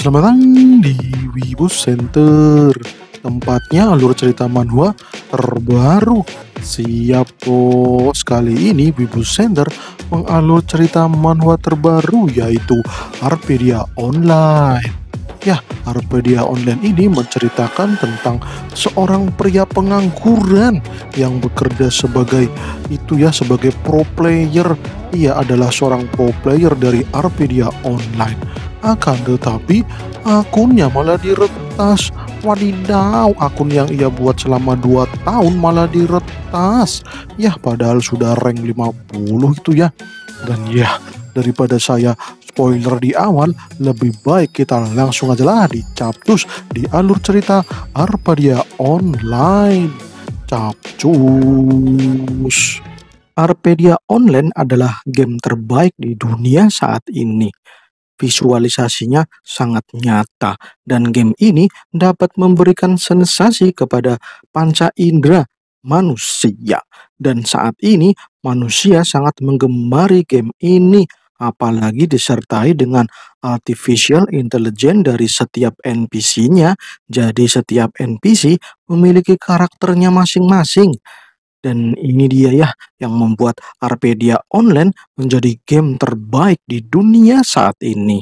Selamat datang di Wibu Center Tempatnya alur cerita manhwa terbaru Siap kok kali ini Wibu Center mengalur cerita manhwa terbaru yaitu Arpedia Online Ya, Arpedia Online ini menceritakan tentang seorang pria pengangguran yang bekerja sebagai itu ya sebagai pro player. Ia adalah seorang pro player dari Arpedia Online. Akan tetapi akunnya malah diretas. Wadidaw, akun yang ia buat selama 2 tahun malah diretas. Ya, padahal sudah rank 50 itu ya. Dan ya, daripada saya spoiler di awal, lebih baik kita langsung aja lah di capcus di alur cerita Arpadia Online. Capcus. Arpedia Online adalah game terbaik di dunia saat ini. Visualisasinya sangat nyata dan game ini dapat memberikan sensasi kepada panca indera manusia. Dan saat ini manusia sangat menggemari game ini apalagi disertai dengan artificial intelligence dari setiap NPC-nya. Jadi setiap NPC memiliki karakternya masing-masing. Dan ini dia ya yang membuat Arpedia Online menjadi game terbaik di dunia saat ini.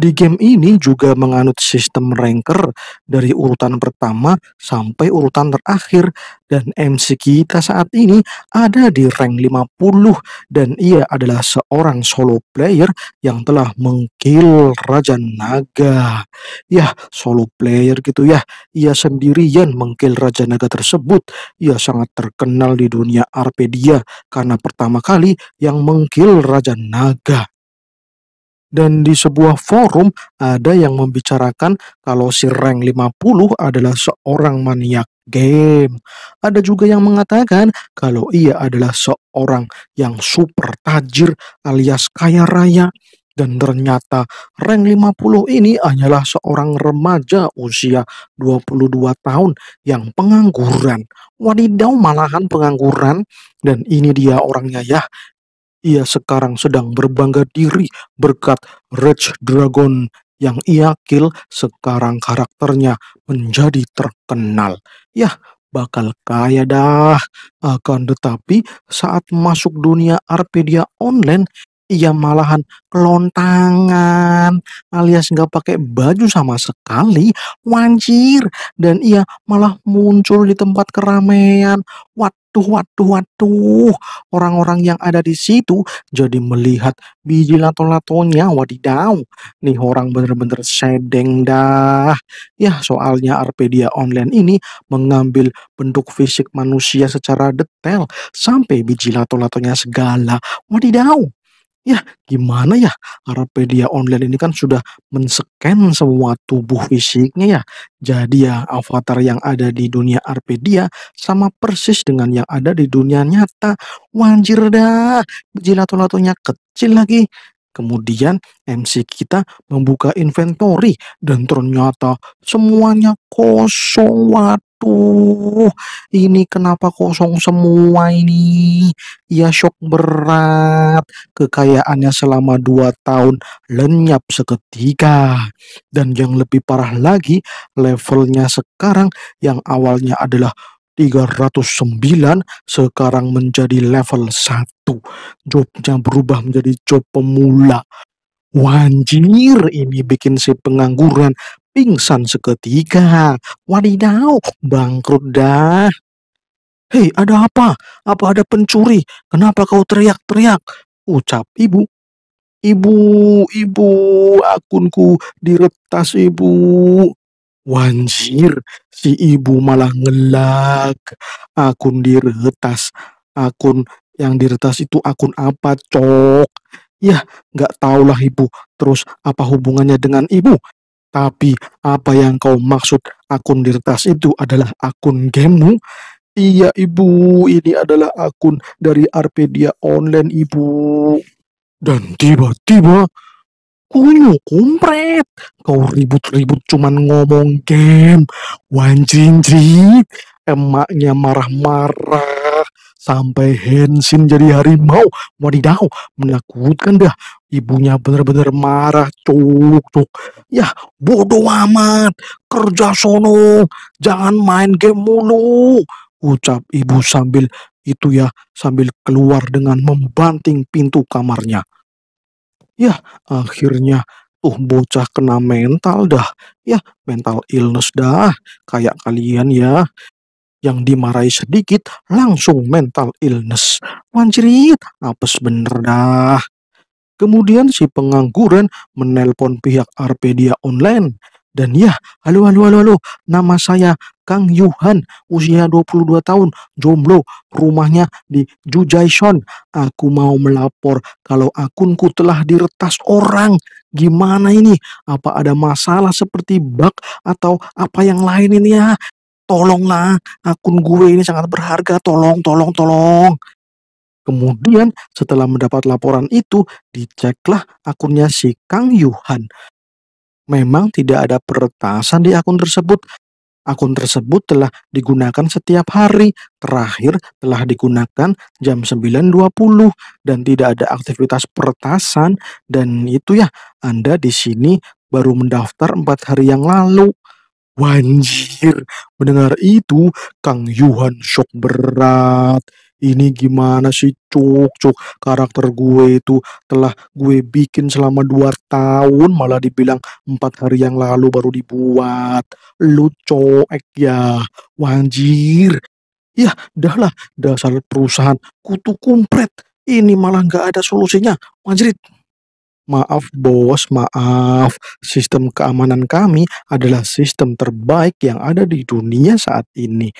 Di game ini juga menganut sistem ranker dari urutan pertama sampai urutan terakhir dan MC kita saat ini ada di rank 50 dan ia adalah seorang solo player yang telah mengkill Raja Naga. Ya, solo player gitu ya. Ia sendirian mengkill Raja Naga tersebut. Ia sangat terkenal di dunia Arpedia karena pertama kali yang mengkill Raja Naga dan di sebuah forum ada yang membicarakan kalau si rank 50 adalah seorang maniak game. Ada juga yang mengatakan kalau ia adalah seorang yang super tajir alias kaya raya dan ternyata rank 50 ini hanyalah seorang remaja usia 22 tahun yang pengangguran. Wadidaw malahan pengangguran dan ini dia orangnya ya ia sekarang sedang berbangga diri berkat Red Dragon yang ia kill sekarang karakternya menjadi terkenal. Yah, bakal kaya dah. Akan tetapi saat masuk dunia Arpedia Online, ia malahan kelontangan alias nggak pakai baju sama sekali, wancir, dan ia malah muncul di tempat keramaian. Waduh, waduh, waduh. Orang-orang yang ada di situ jadi melihat biji lato-latonya, wadidaw. Nih orang bener-bener sedeng dah. Ya soalnya Arpedia Online ini mengambil bentuk fisik manusia secara detail sampai biji lato-latonya segala. Wadidaw. Ya, gimana ya? Arpedia online ini kan sudah men-scan semua tubuh fisiknya ya. Jadi ya avatar yang ada di dunia Arpedia sama persis dengan yang ada di dunia nyata. Wanjir dah, jilato-latonya kecil lagi. Kemudian MC kita membuka inventory dan ternyata semuanya kosong. Waduh aduh ini kenapa kosong semua ini ya shock berat kekayaannya selama dua tahun lenyap seketika dan yang lebih parah lagi levelnya sekarang yang awalnya adalah 309 sekarang menjadi level 1 jobnya berubah menjadi job pemula Wanjir ini bikin si pengangguran Pingsan seketika. Wadidaw, bangkrut dah. Hei, ada apa? Apa ada pencuri? Kenapa kau teriak-teriak? Ucap ibu. Ibu, ibu, akunku diretas ibu. Wanjir, si ibu malah ngelak. Akun diretas. Akun yang diretas itu akun apa, cok? Yah, nggak tahulah ibu. Terus apa hubungannya dengan ibu? tapi apa yang kau maksud akun diretas itu adalah akun gamemu? Iya ibu, ini adalah akun dari Arpedia Online ibu. Dan tiba-tiba, kuyu kumpret, kau ribut-ribut cuman ngomong game, jid, emaknya marah-marah, sampai Hensin jadi harimau, wadidaw, menakutkan dah, ibunya benar-benar marah cuk cuk ya bodoh amat kerja sono jangan main game mulu ucap ibu sambil itu ya sambil keluar dengan membanting pintu kamarnya ya akhirnya uh bocah kena mental dah ya mental illness dah kayak kalian ya yang dimarahi sedikit langsung mental illness wanjirit apes bener dah Kemudian si pengangguran menelpon pihak Arpedia Online. Dan ya, halo halo halo halo, nama saya Kang Yuhan, usia 22 tahun, jomblo, rumahnya di Jujaishon Aku mau melapor kalau akunku telah diretas orang. Gimana ini? Apa ada masalah seperti bug atau apa yang lain ini ya? Tolonglah, akun gue ini sangat berharga, tolong, tolong, tolong. Kemudian setelah mendapat laporan itu, diceklah akunnya si Kang Yuhan. Memang tidak ada peretasan di akun tersebut. Akun tersebut telah digunakan setiap hari, terakhir telah digunakan jam 9.20 dan tidak ada aktivitas peretasan dan itu ya Anda di sini baru mendaftar empat hari yang lalu. Wanjir, mendengar itu Kang Yuhan shock berat ini gimana sih cuk cuk karakter gue itu telah gue bikin selama 2 tahun malah dibilang empat hari yang lalu baru dibuat lu coek ya wanjir ya dah lah dasar perusahaan kutu kumpret ini malah nggak ada solusinya wanjirit Maaf bos, maaf. Sistem keamanan kami adalah sistem terbaik yang ada di dunia saat ini.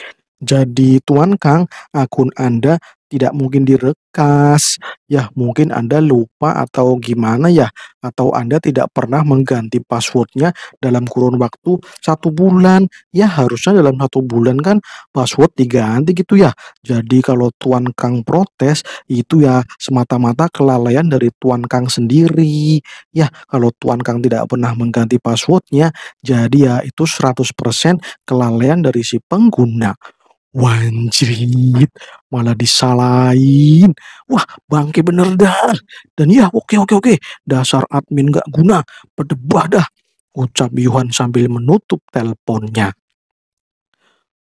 Jadi Tuan Kang, akun Anda tidak mungkin direkas. Ya, mungkin Anda lupa atau gimana ya, atau Anda tidak pernah mengganti passwordnya dalam kurun waktu satu bulan. Ya, harusnya dalam satu bulan kan password diganti gitu ya. Jadi kalau Tuan Kang protes, itu ya semata-mata kelalaian dari Tuan Kang sendiri. Ya, kalau Tuan Kang tidak pernah mengganti passwordnya, jadi ya itu 100% kelalaian dari si pengguna. Wanjrit, malah disalahin. Wah, bangke bener dah. Dan ya, oke oke oke, dasar admin gak guna, Pedebah dah. Ucap Yuhan sambil menutup teleponnya.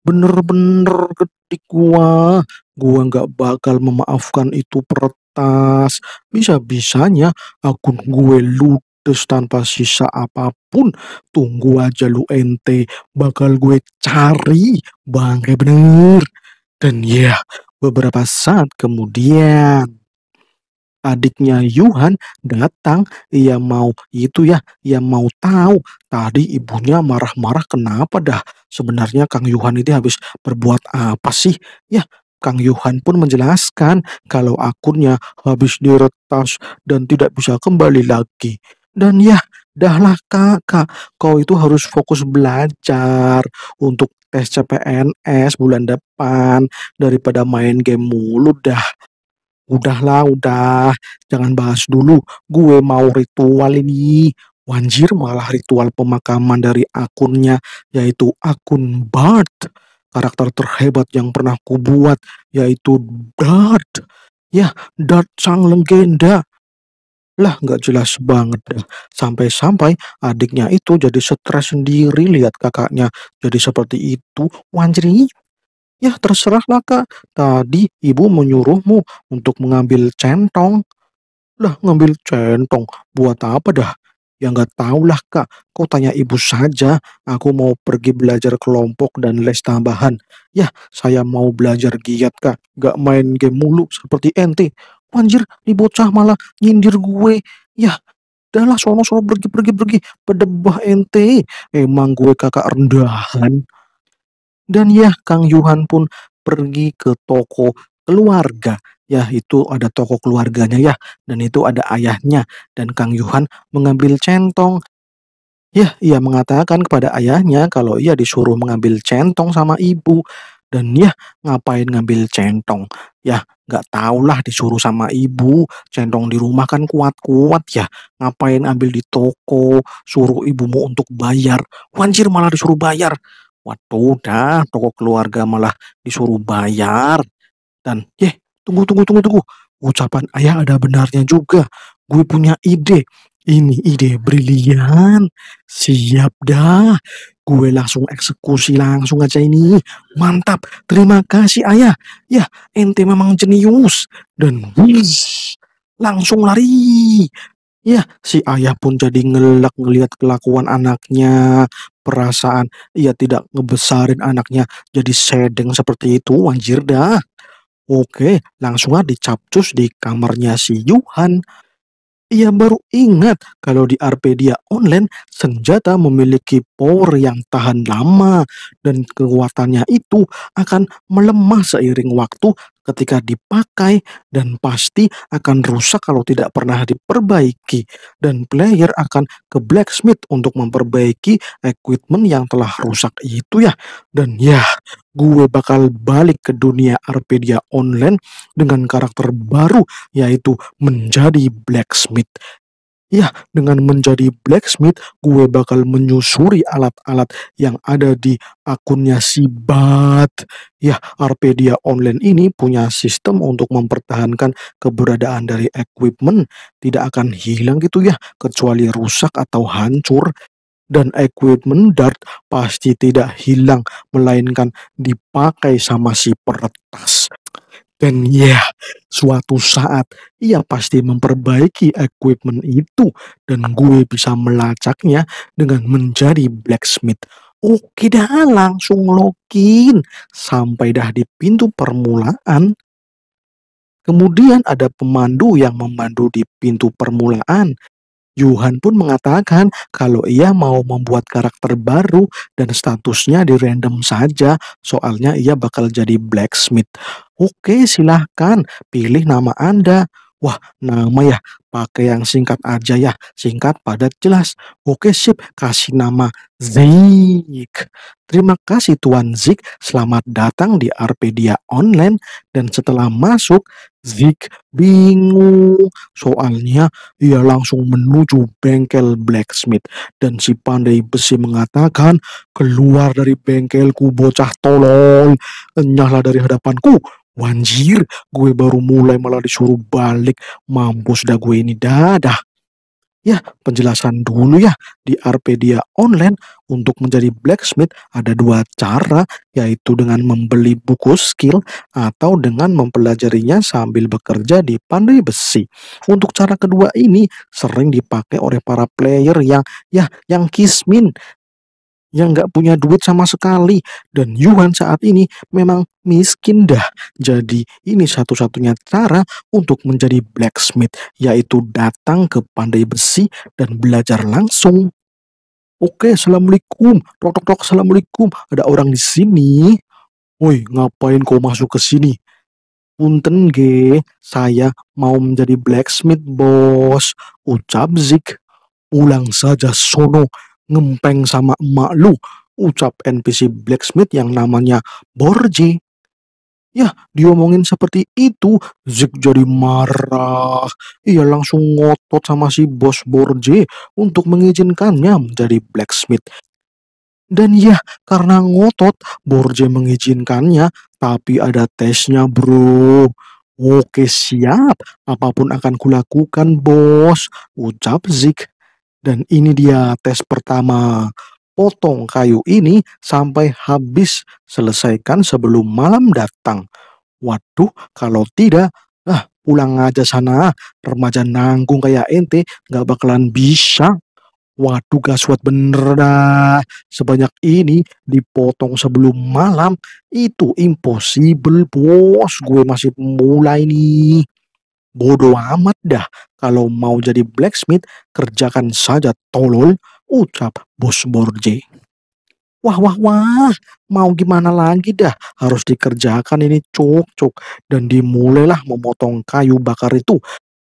Bener-bener ketik gua, gua gak bakal memaafkan itu pertas. Bisa-bisanya akun gue lu terus tanpa sisa apapun. Tunggu aja lu ente, bakal gue cari bangke bener. Dan ya, yeah, beberapa saat kemudian adiknya Yuhan datang, ia mau itu ya, ia mau tahu tadi ibunya marah-marah kenapa dah. Sebenarnya Kang Yuhan ini habis berbuat apa sih? Ya, Kang Yuhan pun menjelaskan kalau akunnya habis diretas dan tidak bisa kembali lagi. Dan ya, dahlah kakak, kau itu harus fokus belajar untuk tes CPNS bulan depan daripada main game mulu dah. Udahlah, udah. Jangan bahas dulu. Gue mau ritual ini. Wanjir malah ritual pemakaman dari akunnya, yaitu akun Bart. Karakter terhebat yang pernah kubuat, yaitu Dart. Ya, Dart sang legenda. Lah nggak jelas banget dah. Sampai-sampai adiknya itu jadi stres sendiri lihat kakaknya jadi seperti itu. Wanjri, ya terserahlah kak. Tadi ibu menyuruhmu untuk mengambil centong. Lah ngambil centong buat apa dah? Ya nggak lah kak. Kau tanya ibu saja. Aku mau pergi belajar kelompok dan les tambahan. Ya saya mau belajar giat kak. Gak main game mulu seperti ente anjir di bocah malah nyindir gue ya udahlah sono sono pergi pergi pergi pedebah ente emang gue kakak rendahan dan ya Kang Yuhan pun pergi ke toko keluarga ya itu ada toko keluarganya ya dan itu ada ayahnya dan Kang Yuhan mengambil centong ya ia mengatakan kepada ayahnya kalau ia disuruh mengambil centong sama ibu dan ya ngapain ngambil centong Ya, nggak lah disuruh sama ibu, cendong di rumah kan kuat-kuat ya. Ngapain ambil di toko, suruh ibumu untuk bayar. Wanjir malah disuruh bayar. Waduh, dah toko keluarga malah disuruh bayar. Dan, ye, tunggu, tunggu, tunggu, tunggu. Ucapan ayah ada benarnya juga. Gue punya ide. Ini ide brilian. Siap dah. Gue langsung eksekusi langsung aja ini. Mantap. Terima kasih ayah. Ya, ente memang jenius. Dan wish, langsung lari. Ya, si ayah pun jadi ngelak ngelihat kelakuan anaknya, perasaan ia tidak ngebesarin anaknya jadi sedeng seperti itu, anjir dah. Oke, langsung aja dicapcus di kamarnya si Yuhan. Ia baru ingat kalau di Arpedia Online, senjata memiliki power yang tahan lama dan kekuatannya itu akan melemah seiring waktu ketika dipakai dan pasti akan rusak kalau tidak pernah diperbaiki dan player akan ke blacksmith untuk memperbaiki equipment yang telah rusak itu ya dan ya gue bakal balik ke dunia Arpedia Online dengan karakter baru yaitu menjadi blacksmith. Ya, dengan menjadi blacksmith, gue bakal menyusuri alat-alat yang ada di akunnya si Bat. Ya, Arpedia Online ini punya sistem untuk mempertahankan keberadaan dari equipment. Tidak akan hilang gitu ya, kecuali rusak atau hancur dan equipment dart pasti tidak hilang melainkan dipakai sama si peretas. Dan ya, yeah, suatu saat ia pasti memperbaiki equipment itu dan gue bisa melacaknya dengan menjadi blacksmith. Oke dah langsung login sampai dah di pintu permulaan. Kemudian ada pemandu yang memandu di pintu permulaan Yuhan pun mengatakan kalau ia mau membuat karakter baru dan statusnya di random saja, soalnya ia bakal jadi blacksmith. Oke, silahkan pilih nama Anda. Wah, nama ya, pakai yang singkat aja ya, singkat padat jelas. Oke sip, kasih nama Zik. Terima kasih Tuan Zik, selamat datang di Arpedia Online. Dan setelah masuk, Zik bingung. Soalnya ia langsung menuju bengkel blacksmith. Dan si pandai besi mengatakan, keluar dari bengkelku bocah tolol. Enyahlah dari hadapanku, Wanjir, gue baru mulai malah disuruh balik. Mampus dah gue ini dadah. Ya, penjelasan dulu ya. Di Arpedia Online, untuk menjadi blacksmith ada dua cara, yaitu dengan membeli buku skill atau dengan mempelajarinya sambil bekerja di pandai besi. Untuk cara kedua ini sering dipakai oleh para player yang ya yang kismin yang nggak punya duit sama sekali dan Yuan saat ini memang miskin dah. Jadi ini satu-satunya cara untuk menjadi blacksmith yaitu datang ke pandai besi dan belajar langsung. Oke, assalamualaikum. Tok tok tok, assalamualaikum. Ada orang di sini. Woi, ngapain kau masuk ke sini? Punten ge, saya mau menjadi blacksmith bos. Ucap Zik. ulang saja sono, ngempeng sama emak lu, ucap NPC blacksmith yang namanya Borji. Ya, diomongin seperti itu, Zik jadi marah. Ia langsung ngotot sama si bos Borje untuk mengizinkannya menjadi blacksmith. Dan ya, karena ngotot, Borje mengizinkannya, tapi ada tesnya bro. Oke siap, apapun akan kulakukan bos, ucap Zik. Dan ini dia tes pertama potong kayu ini sampai habis selesaikan sebelum malam datang. Waduh, kalau tidak, ah pulang aja sana. Remaja nanggung kayak ente, nggak bakalan bisa. Waduh gaswat bener dah. Sebanyak ini dipotong sebelum malam itu impossible bos. Gue masih mulai nih. Bodoh amat dah. Kalau mau jadi blacksmith, kerjakan saja tolol, ucap bos Borje. Wah, wah, wah, mau gimana lagi dah, harus dikerjakan ini cuk-cuk. Dan dimulailah memotong kayu bakar itu.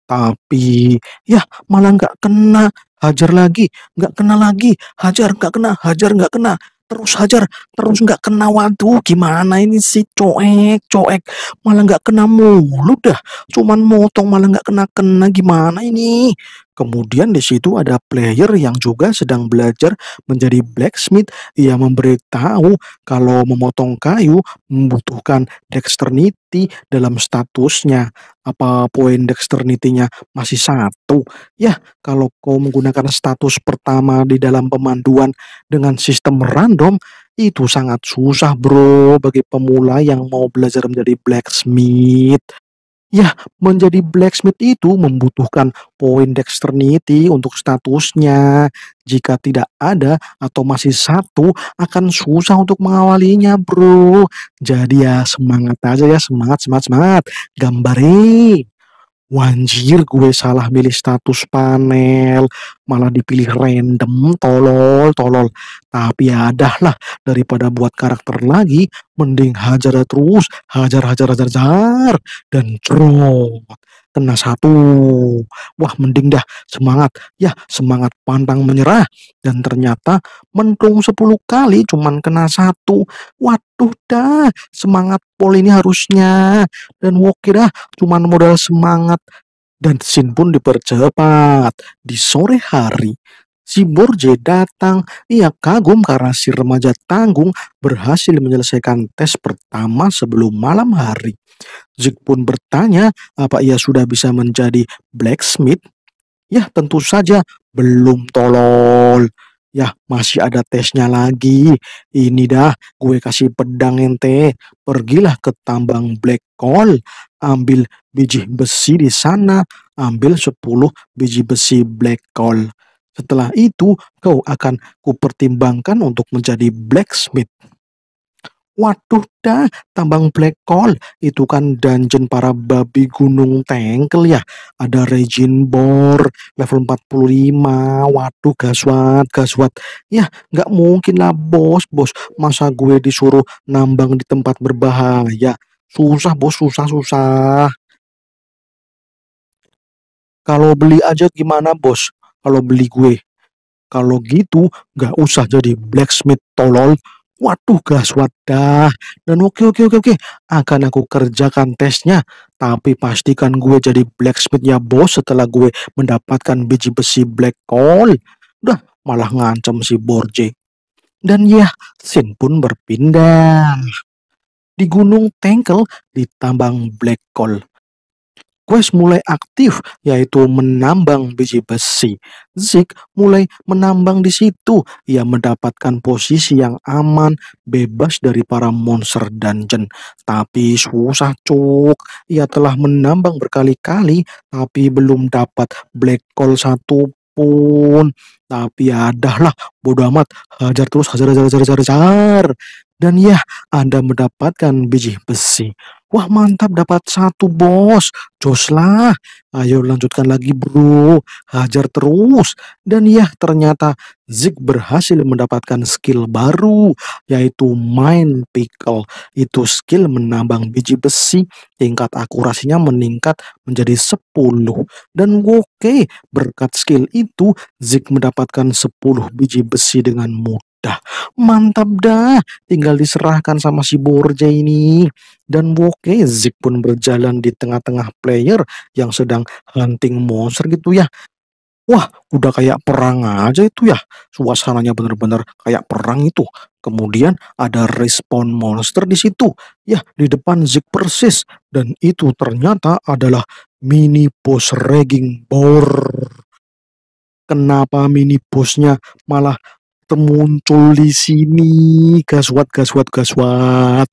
Tapi, ya malah nggak kena, hajar lagi, nggak kena lagi, hajar nggak kena, hajar nggak kena terus hajar terus nggak kena waduh gimana ini si coek coek malah nggak kena mulu dah cuman motong malah nggak kena kena gimana ini Kemudian di situ ada player yang juga sedang belajar menjadi blacksmith. Ia memberitahu kalau memotong kayu membutuhkan dexterity dalam statusnya. Apa poin dexterity-nya masih satu? Ya, kalau kau menggunakan status pertama di dalam pemanduan dengan sistem random, itu sangat susah bro bagi pemula yang mau belajar menjadi blacksmith. Ya, menjadi blacksmith itu membutuhkan poin dexterity untuk statusnya. Jika tidak ada atau masih satu, akan susah untuk mengawalinya, bro. Jadi ya semangat aja ya, semangat, semangat, semangat. Gambarin. Wanjir gue salah milih status panel, malah dipilih random, tolol, tolol. Tapi ya lah, daripada buat karakter lagi, mending hajar terus, hajar, hajar, hajar, hajar, dan cerot kena satu. Wah, mending dah semangat. Ya, semangat pantang menyerah dan ternyata mentung 10 kali cuman kena satu. Waduh dah, semangat pol ini harusnya. Dan Woki dah cuman modal semangat dan sin pun dipercepat. Di sore hari, Si Borje datang, ia kagum karena si remaja tanggung berhasil menyelesaikan tes pertama sebelum malam hari. Zik pun bertanya apa ia sudah bisa menjadi blacksmith. Ya tentu saja belum tolol. Ya, masih ada tesnya lagi. Ini dah, gue kasih pedang ente. Pergilah ke tambang black coal, ambil biji besi di sana, ambil 10 biji besi black coal. Setelah itu, kau akan kupertimbangkan untuk menjadi blacksmith. Waduh dah, tambang black coal itu kan dungeon para babi gunung tengkel ya. Ada regin bor level 45. Waduh gaswat, gaswat. Ya, nggak mungkin lah bos, bos. Masa gue disuruh nambang di tempat berbahaya. Susah bos, susah, susah. Kalau beli aja gimana bos? kalau beli gue. Kalau gitu gak usah jadi blacksmith tolol. Waduh gas wadah. Dan oke oke oke oke. Akan aku kerjakan tesnya. Tapi pastikan gue jadi blacksmithnya bos setelah gue mendapatkan biji besi black coal. Udah malah ngancam si Borje. Dan ya, Sin pun berpindah. Di Gunung Tengkel, di tambang Black Coal, Quest mulai aktif yaitu menambang biji besi. Zik mulai menambang di situ. Ia mendapatkan posisi yang aman, bebas dari para monster dungeon. Tapi susah cuk. Ia telah menambang berkali-kali tapi belum dapat black coal satu pun. Tapi lah, bodoh amat, hajar terus, hajar, hajar, hajar, hajar, hajar. Dan ya, Anda mendapatkan biji besi. Wah mantap dapat satu bos. joslah. Ayo lanjutkan lagi bro. Hajar terus. Dan ya ternyata Zig berhasil mendapatkan skill baru yaitu Mind Pickle. Itu skill menambang biji besi. Tingkat akurasinya meningkat menjadi 10. Dan oke berkat skill itu Zig mendapatkan 10 biji besi dengan mudah dah. Mantap dah. Tinggal diserahkan sama si Borja ini. Dan zik pun berjalan di tengah-tengah player yang sedang hunting monster gitu ya. Wah, udah kayak perang aja itu ya. Suasananya bener-bener kayak perang itu. Kemudian ada respon monster di situ. Ya, di depan Zik persis. Dan itu ternyata adalah mini boss regging bor. Kenapa mini bossnya malah muncul di sini, gaswat, gaswat, gaswat.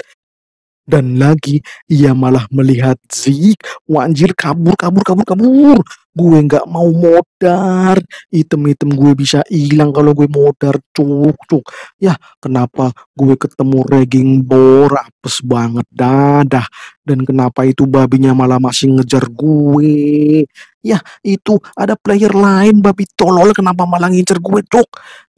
Dan lagi, ia malah melihat Zik, wanjir kabur, kabur, kabur, kabur gue nggak mau modar item-item gue bisa hilang kalau gue modar cuk cuk ya kenapa gue ketemu regging bor apes banget dadah dan kenapa itu babinya malah masih ngejar gue ya itu ada player lain babi tolol kenapa malah ngincer gue cuk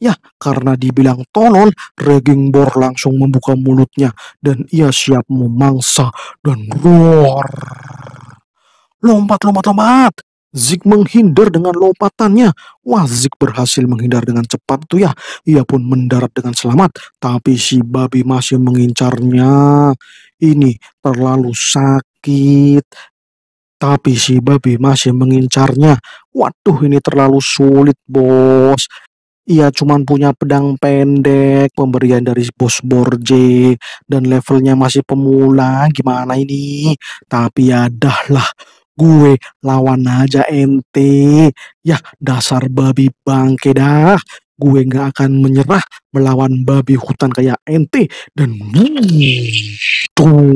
ya karena dibilang tolol regging bor langsung membuka mulutnya dan ia siap memangsa dan roar lompat lompat lompat Zik menghindar dengan lompatannya. Wah, Zik berhasil menghindar dengan cepat tuh ya. Ia pun mendarat dengan selamat, tapi si babi masih mengincarnya. Ini terlalu sakit. Tapi si babi masih mengincarnya. Waduh, ini terlalu sulit, bos. Ia cuma punya pedang pendek, pemberian dari bos Borje, dan levelnya masih pemula. Gimana ini? Tapi ya dah lah, gue lawan aja ente. Yah, dasar babi bangke dah. Gue nggak akan menyerah melawan babi hutan kayak ente dan tuh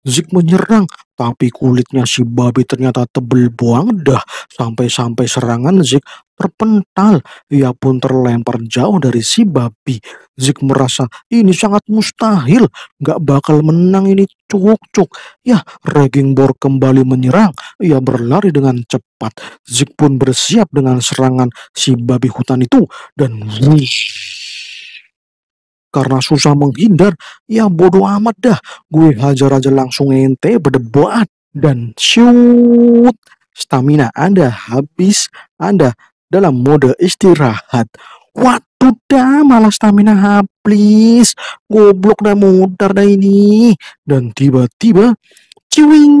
Zik menyerang, tapi kulitnya si babi ternyata tebel buang dah. Sampai-sampai serangan Zik terpental. Ia pun terlempar jauh dari si babi. Zik merasa ini sangat mustahil. Gak bakal menang ini cuk-cuk. Ya, Raging Bor kembali menyerang. Ia berlari dengan cepat. Zik pun bersiap dengan serangan si babi hutan itu. Dan wush, karena susah menghindar, ya bodoh amat dah. Gue hajar aja langsung ente berdebat dan shoot. Stamina Anda habis, Anda dalam mode istirahat. Waktu dah malah stamina habis. Goblok dah mutar dah ini. Dan tiba-tiba cuing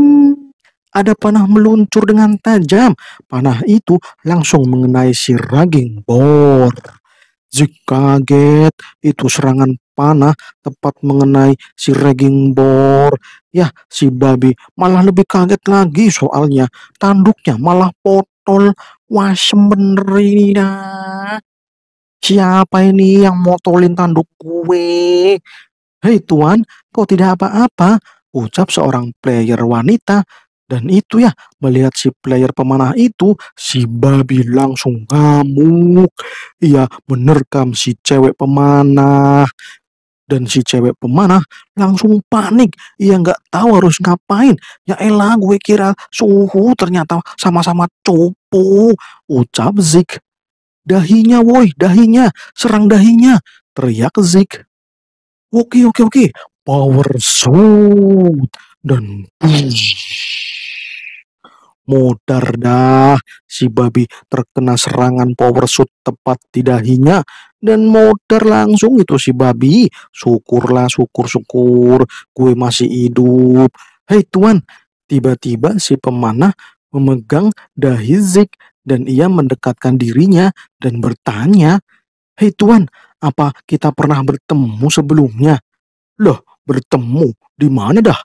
ada panah meluncur dengan tajam. Panah itu langsung mengenai si raging bor. Zik kaget, itu serangan panah tepat mengenai si raging bor. Ya, si babi malah lebih kaget lagi soalnya tanduknya malah potol Wah, bener ini siapa ini yang motolin tanduk gue hei tuan kau tidak apa-apa ucap seorang player wanita dan itu ya, melihat si player pemanah itu, si babi langsung ngamuk. Ia menerkam si cewek pemanah. Dan si cewek pemanah langsung panik. Ia nggak tahu harus ngapain. Ya elah gue kira suhu ternyata sama-sama copo. Ucap Zik. Dahinya woi, dahinya. Serang dahinya. Teriak Zik. Oke, oke, oke. Power suit. Dan... push. Mudar dah, si babi terkena serangan power suit tepat di dahinya dan Mudar langsung itu si babi. Syukurlah, syukur-syukur gue masih hidup. Hei tuan, tiba-tiba si pemanah memegang dahi Zik dan ia mendekatkan dirinya dan bertanya, Hei tuan, apa kita pernah bertemu sebelumnya? Loh, bertemu? Di mana dah?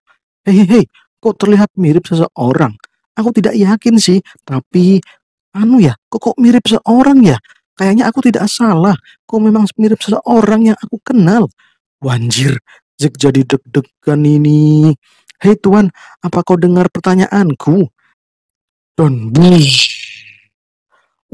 hei, hei, kok terlihat mirip seseorang? Aku tidak yakin sih, tapi anu ya, kok kok mirip seorang ya? Kayaknya aku tidak salah. Kok memang mirip seseorang yang aku kenal. Wanjir, Jack jadi deg-degan ini. Hei tuan, apa kau dengar pertanyaanku? Don't bush.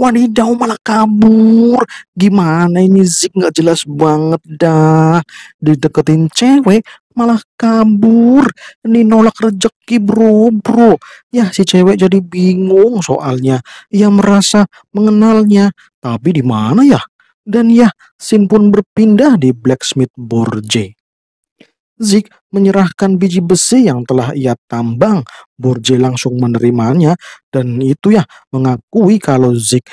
Wadidaw malah kabur. Gimana ini Zik nggak jelas banget dah. Dideketin cewek malah kabur. Ini nolak rejeki bro bro. Ya si cewek jadi bingung soalnya. Ia merasa mengenalnya. Tapi di mana ya? Dan ya Sin pun berpindah di Blacksmith Borje. Zik menyerahkan biji besi yang telah ia tambang. Borje langsung menerimanya dan itu ya mengakui kalau Zik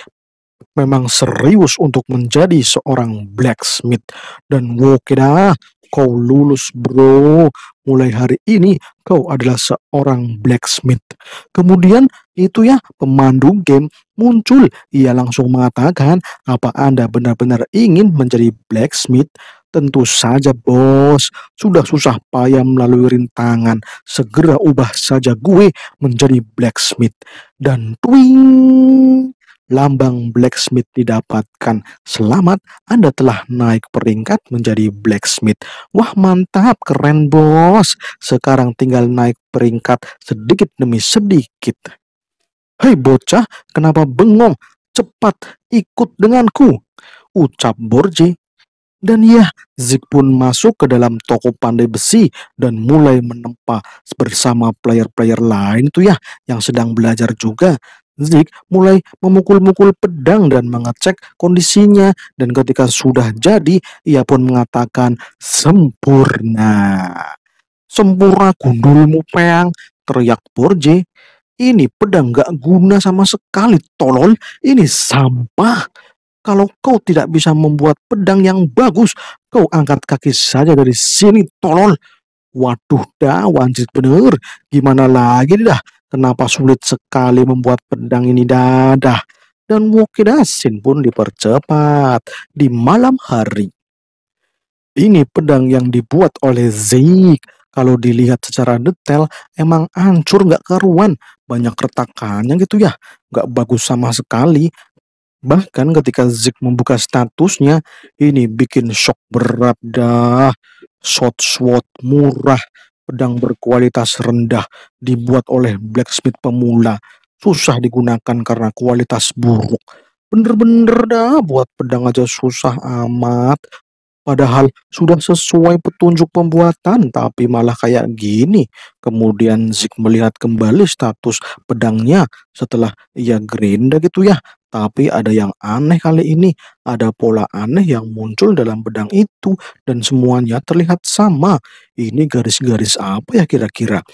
memang serius untuk menjadi seorang blacksmith. Dan Wokeda, kau lulus bro. Mulai hari ini kau adalah seorang blacksmith. Kemudian itu ya pemandu game muncul. Ia langsung mengatakan apa Anda benar-benar ingin menjadi blacksmith? Tentu saja bos, sudah susah payah melalui rintangan. Segera ubah saja gue menjadi blacksmith. Dan twing, lambang blacksmith didapatkan. Selamat, Anda telah naik peringkat menjadi blacksmith. Wah mantap, keren bos. Sekarang tinggal naik peringkat sedikit demi sedikit. Hei bocah, kenapa bengong? Cepat, ikut denganku. Ucap Borji dan ya, Zik pun masuk ke dalam toko pandai besi dan mulai menempa bersama player-player lain itu ya yang sedang belajar juga. Zik mulai memukul-mukul pedang dan mengecek kondisinya dan ketika sudah jadi ia pun mengatakan sempurna. Sempurna gundulmu peang, teriak Borje. Ini pedang gak guna sama sekali, tolol. Ini sampah. Kalau kau tidak bisa membuat pedang yang bagus, kau angkat kaki saja dari sini, tolol. Waduh dah, wanjit bener. Gimana lagi dah? Kenapa sulit sekali membuat pedang ini dadah? Dan Wokidasin pun dipercepat di malam hari. Ini pedang yang dibuat oleh Zeik. Kalau dilihat secara detail, emang hancur gak karuan. Banyak retakannya gitu ya. Gak bagus sama sekali. Bahkan ketika Zik membuka statusnya, ini bikin shock berat dah. Shot sword murah, pedang berkualitas rendah, dibuat oleh blacksmith pemula. Susah digunakan karena kualitas buruk. Bener-bener dah buat pedang aja susah amat. Padahal sudah sesuai petunjuk pembuatan, tapi malah kayak gini. Kemudian Zik melihat kembali status pedangnya setelah ia gerinda gitu ya. Tapi ada yang aneh kali ini, ada pola aneh yang muncul dalam pedang itu, dan semuanya terlihat sama. Ini garis-garis apa ya kira-kira?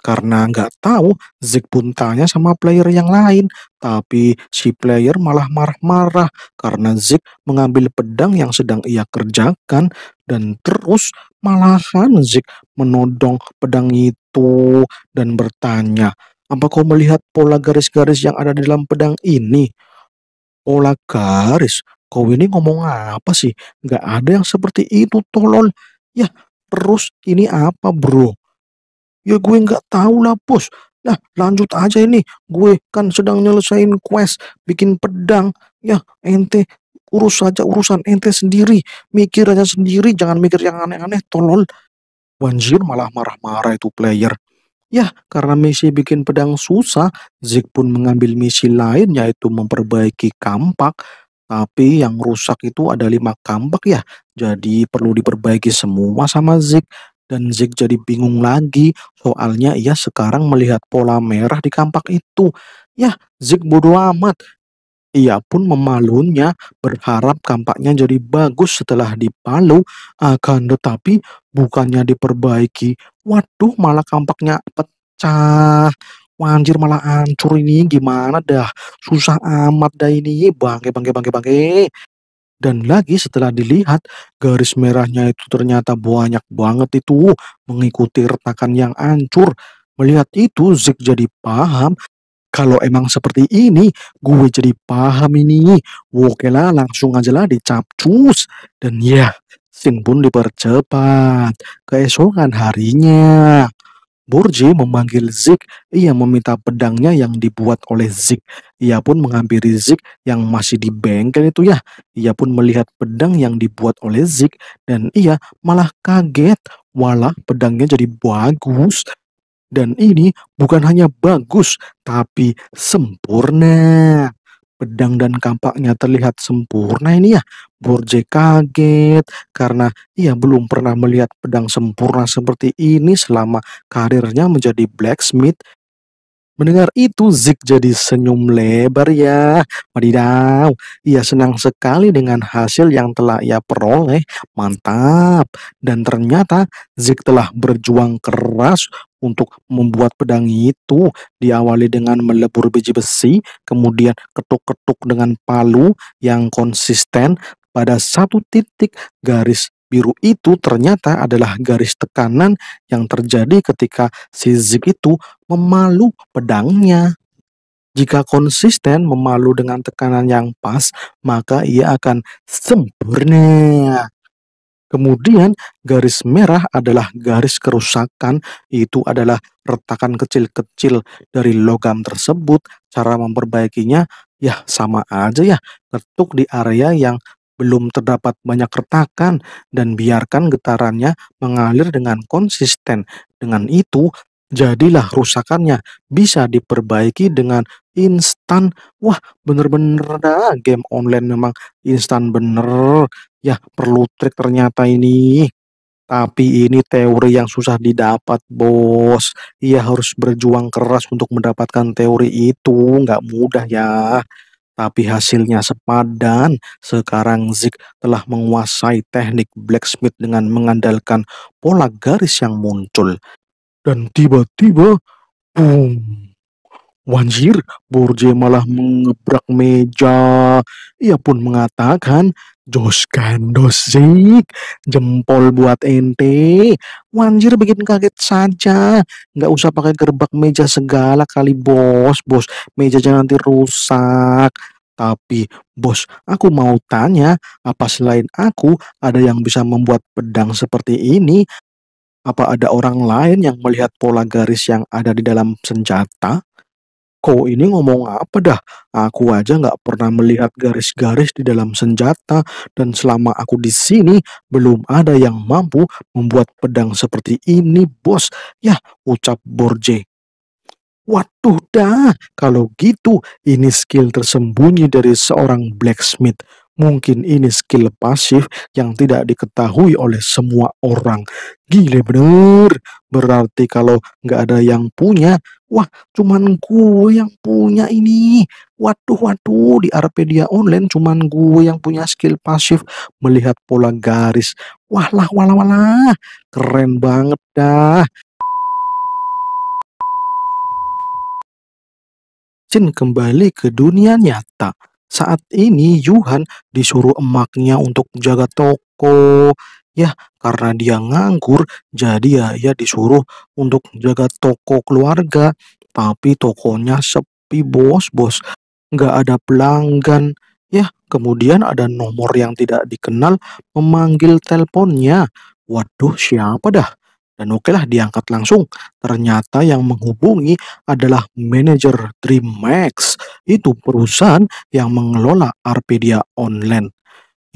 Karena nggak tahu, Zik pun tanya sama player yang lain. Tapi si player malah marah-marah karena Zik mengambil pedang yang sedang ia kerjakan dan terus malahan Zik menodong pedang itu dan bertanya, apa kau melihat pola garis-garis yang ada di dalam pedang ini? Olah garis? Kau ini ngomong apa sih? Nggak ada yang seperti itu, tolol. Ya, terus ini apa, bro? Ya gue nggak tahu lah, bos. Nah, lanjut aja ini. Gue kan sedang nyelesain quest, bikin pedang. Ya, ente urus saja urusan ente sendiri. Mikir aja sendiri, jangan mikir yang aneh-aneh, tolol. Banjir malah marah-marah itu player. Ya, karena misi bikin pedang susah, Zik pun mengambil misi lain yaitu memperbaiki kampak. Tapi yang rusak itu ada lima kampak ya, jadi perlu diperbaiki semua sama Zik. Dan Zik jadi bingung lagi, soalnya ia sekarang melihat pola merah di kampak itu. Ya, Zik bodoh amat. Ia pun memalunya berharap kampaknya jadi bagus setelah dipalu, akan tetapi bukannya diperbaiki waduh malah kampaknya pecah Wanjir malah hancur ini gimana dah susah amat dah ini bangke bangke bangke bangke dan lagi setelah dilihat, garis merahnya itu ternyata banyak banget itu mengikuti retakan yang hancur. Melihat itu, Zik jadi paham. Kalau emang seperti ini, gue jadi paham ini. Oke lah, langsung aja lah dicapcus. Dan ya, Sing pun dipercepat. Keesokan harinya, Burji memanggil Zik. Ia meminta pedangnya yang dibuat oleh Zik. Ia pun menghampiri Zik yang masih di bengkel itu ya. Ia pun melihat pedang yang dibuat oleh Zik dan ia malah kaget. Walah pedangnya jadi bagus. Dan ini bukan hanya bagus, tapi sempurna pedang dan kampaknya terlihat sempurna ini ya. Borje kaget karena ia belum pernah melihat pedang sempurna seperti ini selama karirnya menjadi blacksmith Mendengar itu, Zik jadi senyum lebar ya. Wadidaw, ia senang sekali dengan hasil yang telah ia peroleh. Mantap. Dan ternyata Zik telah berjuang keras untuk membuat pedang itu. Diawali dengan melebur biji besi, kemudian ketuk-ketuk dengan palu yang konsisten pada satu titik garis biru itu ternyata adalah garis tekanan yang terjadi ketika si Zip itu memalu pedangnya. Jika konsisten memalu dengan tekanan yang pas, maka ia akan sempurna. Kemudian garis merah adalah garis kerusakan, itu adalah retakan kecil-kecil dari logam tersebut. Cara memperbaikinya ya sama aja ya, ketuk di area yang belum terdapat banyak retakan, dan biarkan getarannya mengalir dengan konsisten. Dengan itu, jadilah rusakannya bisa diperbaiki dengan instan. Wah, bener-bener dah game online memang instan bener. Ya, perlu trik ternyata ini. Tapi ini teori yang susah didapat, bos. Ia harus berjuang keras untuk mendapatkan teori itu. Nggak mudah ya tapi hasilnya sepadan. Sekarang Zik telah menguasai teknik blacksmith dengan mengandalkan pola garis yang muncul. Dan tiba-tiba, boom! Wanjir, Borje malah mengebrak meja. Ia pun mengatakan, Jos dosik, jempol buat ente. Wanjir bikin kaget saja. Nggak usah pakai gerbak meja segala kali bos, bos. Meja jangan nanti rusak. Tapi, bos, aku mau tanya, apa selain aku ada yang bisa membuat pedang seperti ini? Apa ada orang lain yang melihat pola garis yang ada di dalam senjata? Kau ini ngomong apa dah? Aku aja nggak pernah melihat garis-garis di dalam senjata, dan selama aku di sini belum ada yang mampu membuat pedang seperti ini, bos. Ya, ucap Borje. Waduh dah, kalau gitu ini skill tersembunyi dari seorang blacksmith. Mungkin ini skill pasif yang tidak diketahui oleh semua orang. Gile bener. Berarti kalau nggak ada yang punya, wah cuman gue yang punya ini. Waduh, waduh, di Arpedia Online cuman gue yang punya skill pasif melihat pola garis. Wah wah lah, lah, wah lah, Keren banget dah. Jin kembali ke dunia nyata. Saat ini Yuhan disuruh emaknya untuk jaga toko, ya karena dia nganggur jadi ya ya disuruh untuk jaga toko keluarga tapi tokonya sepi bos bos nggak ada pelanggan ya kemudian ada nomor yang tidak dikenal memanggil teleponnya waduh siapa dah dan oke okay lah diangkat langsung. Ternyata yang menghubungi adalah manajer DreamMax. Itu perusahaan yang mengelola Arpedia Online.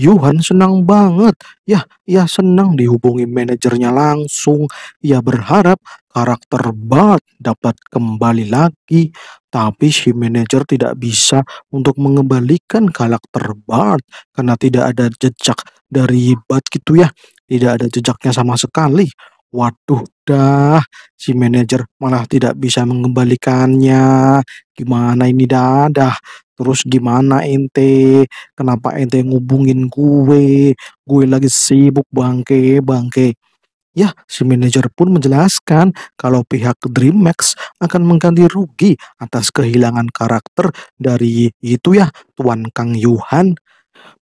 Yuhan senang banget. Ya, ia senang dihubungi manajernya langsung. Ia berharap karakter Bart dapat kembali lagi. Tapi si manajer tidak bisa untuk mengembalikan karakter Bart karena tidak ada jejak dari Bart gitu ya. Tidak ada jejaknya sama sekali. Waduh dah, si manajer malah tidak bisa mengembalikannya. Gimana ini dadah? Terus gimana ente? Kenapa ente ngubungin gue? Gue lagi sibuk bangke, bangke. Ya, si manajer pun menjelaskan kalau pihak DreamMax akan mengganti rugi atas kehilangan karakter dari itu ya Tuan Kang Yuhan.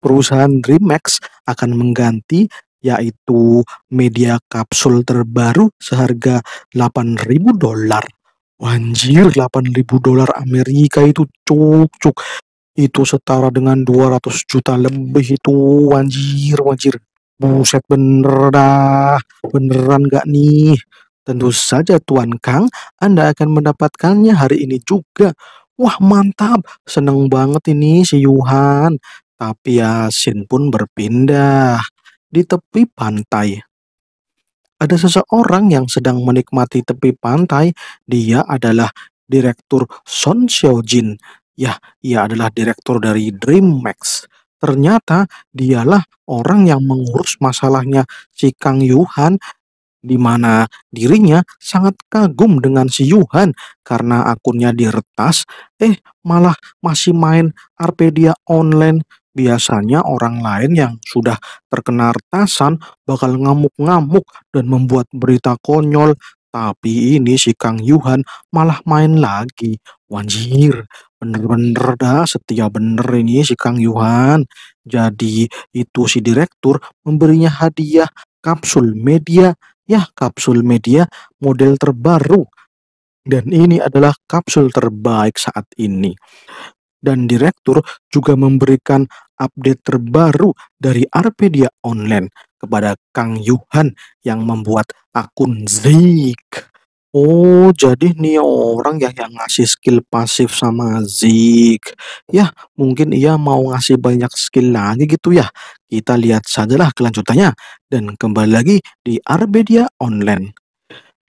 Perusahaan DreamMax akan mengganti yaitu media kapsul terbaru seharga 8000 dolar. Anjir, 8000 dolar Amerika itu cuk. Itu setara dengan 200 juta lebih itu. Anjir, anjir. Buset bener dah. Beneran gak nih? Tentu saja Tuan Kang, Anda akan mendapatkannya hari ini juga. Wah mantap, seneng banget ini si Yuhan. Tapi Yasin pun berpindah di tepi pantai. Ada seseorang yang sedang menikmati tepi pantai. Dia adalah direktur Son Jin. Ya, ia adalah direktur dari dream max Ternyata dialah orang yang mengurus masalahnya si Kang Yuhan di mana dirinya sangat kagum dengan si Yuhan karena akunnya diretas, eh malah masih main Arpedia online Biasanya orang lain yang sudah terkena retasan bakal ngamuk-ngamuk dan membuat berita konyol, tapi ini si Kang Yuhan malah main lagi. Wanjir, bener-bener dah setia bener ini si Kang Yuhan. Jadi itu si direktur memberinya hadiah kapsul media, ya kapsul media model terbaru. Dan ini adalah kapsul terbaik saat ini dan direktur juga memberikan update terbaru dari Arpedia Online kepada Kang Yuhan yang membuat akun Zik. Oh, jadi nih orang ya yang ngasih skill pasif sama Zik. Ya, mungkin ia mau ngasih banyak skill lagi gitu ya. Kita lihat sajalah kelanjutannya. Dan kembali lagi di Arpedia Online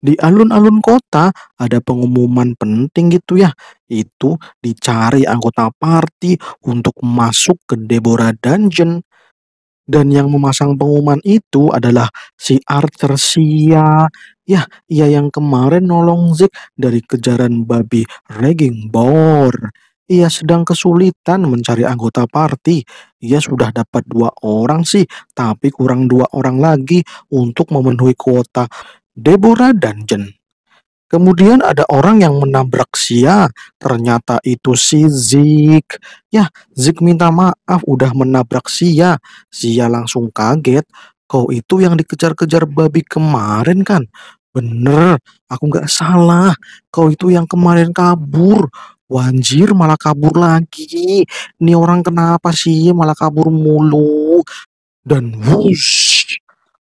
di alun-alun kota ada pengumuman penting gitu ya. Itu dicari anggota party untuk masuk ke Deborah Dungeon. Dan yang memasang pengumuman itu adalah si Arthur Sia. Ya, ia yang kemarin nolong Zik dari kejaran babi Regging Boar. Ia sedang kesulitan mencari anggota party. Ia sudah dapat dua orang sih, tapi kurang dua orang lagi untuk memenuhi kuota Deborah dan Jen. Kemudian ada orang yang menabrak Sia, ternyata itu si Zik. Ya, Zik minta maaf udah menabrak Sia. Sia langsung kaget. Kau itu yang dikejar-kejar babi kemarin kan? Bener, aku gak salah. Kau itu yang kemarin kabur. Wanjir malah kabur lagi. Ini orang kenapa sih malah kabur mulu? Dan wush,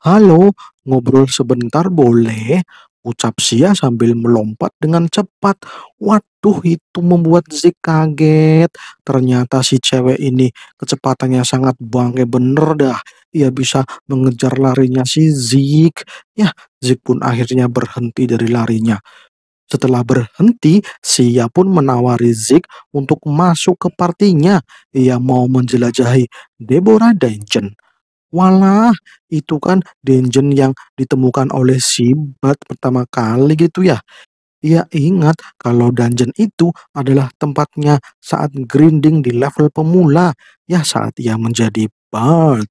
Halo, Ngobrol sebentar boleh, ucap Sia sambil melompat dengan cepat. Waduh, itu membuat Zik kaget. Ternyata si cewek ini kecepatannya sangat bangke bener dah. Ia bisa mengejar larinya si Zik. Ya, Zik pun akhirnya berhenti dari larinya. Setelah berhenti, Sia pun menawari Zik untuk masuk ke partinya. Ia mau menjelajahi Deborah Dungeon. Walah, itu kan dungeon yang ditemukan oleh si Bat pertama kali gitu ya. Ia ingat kalau dungeon itu adalah tempatnya saat grinding di level pemula, ya saat ia menjadi bard.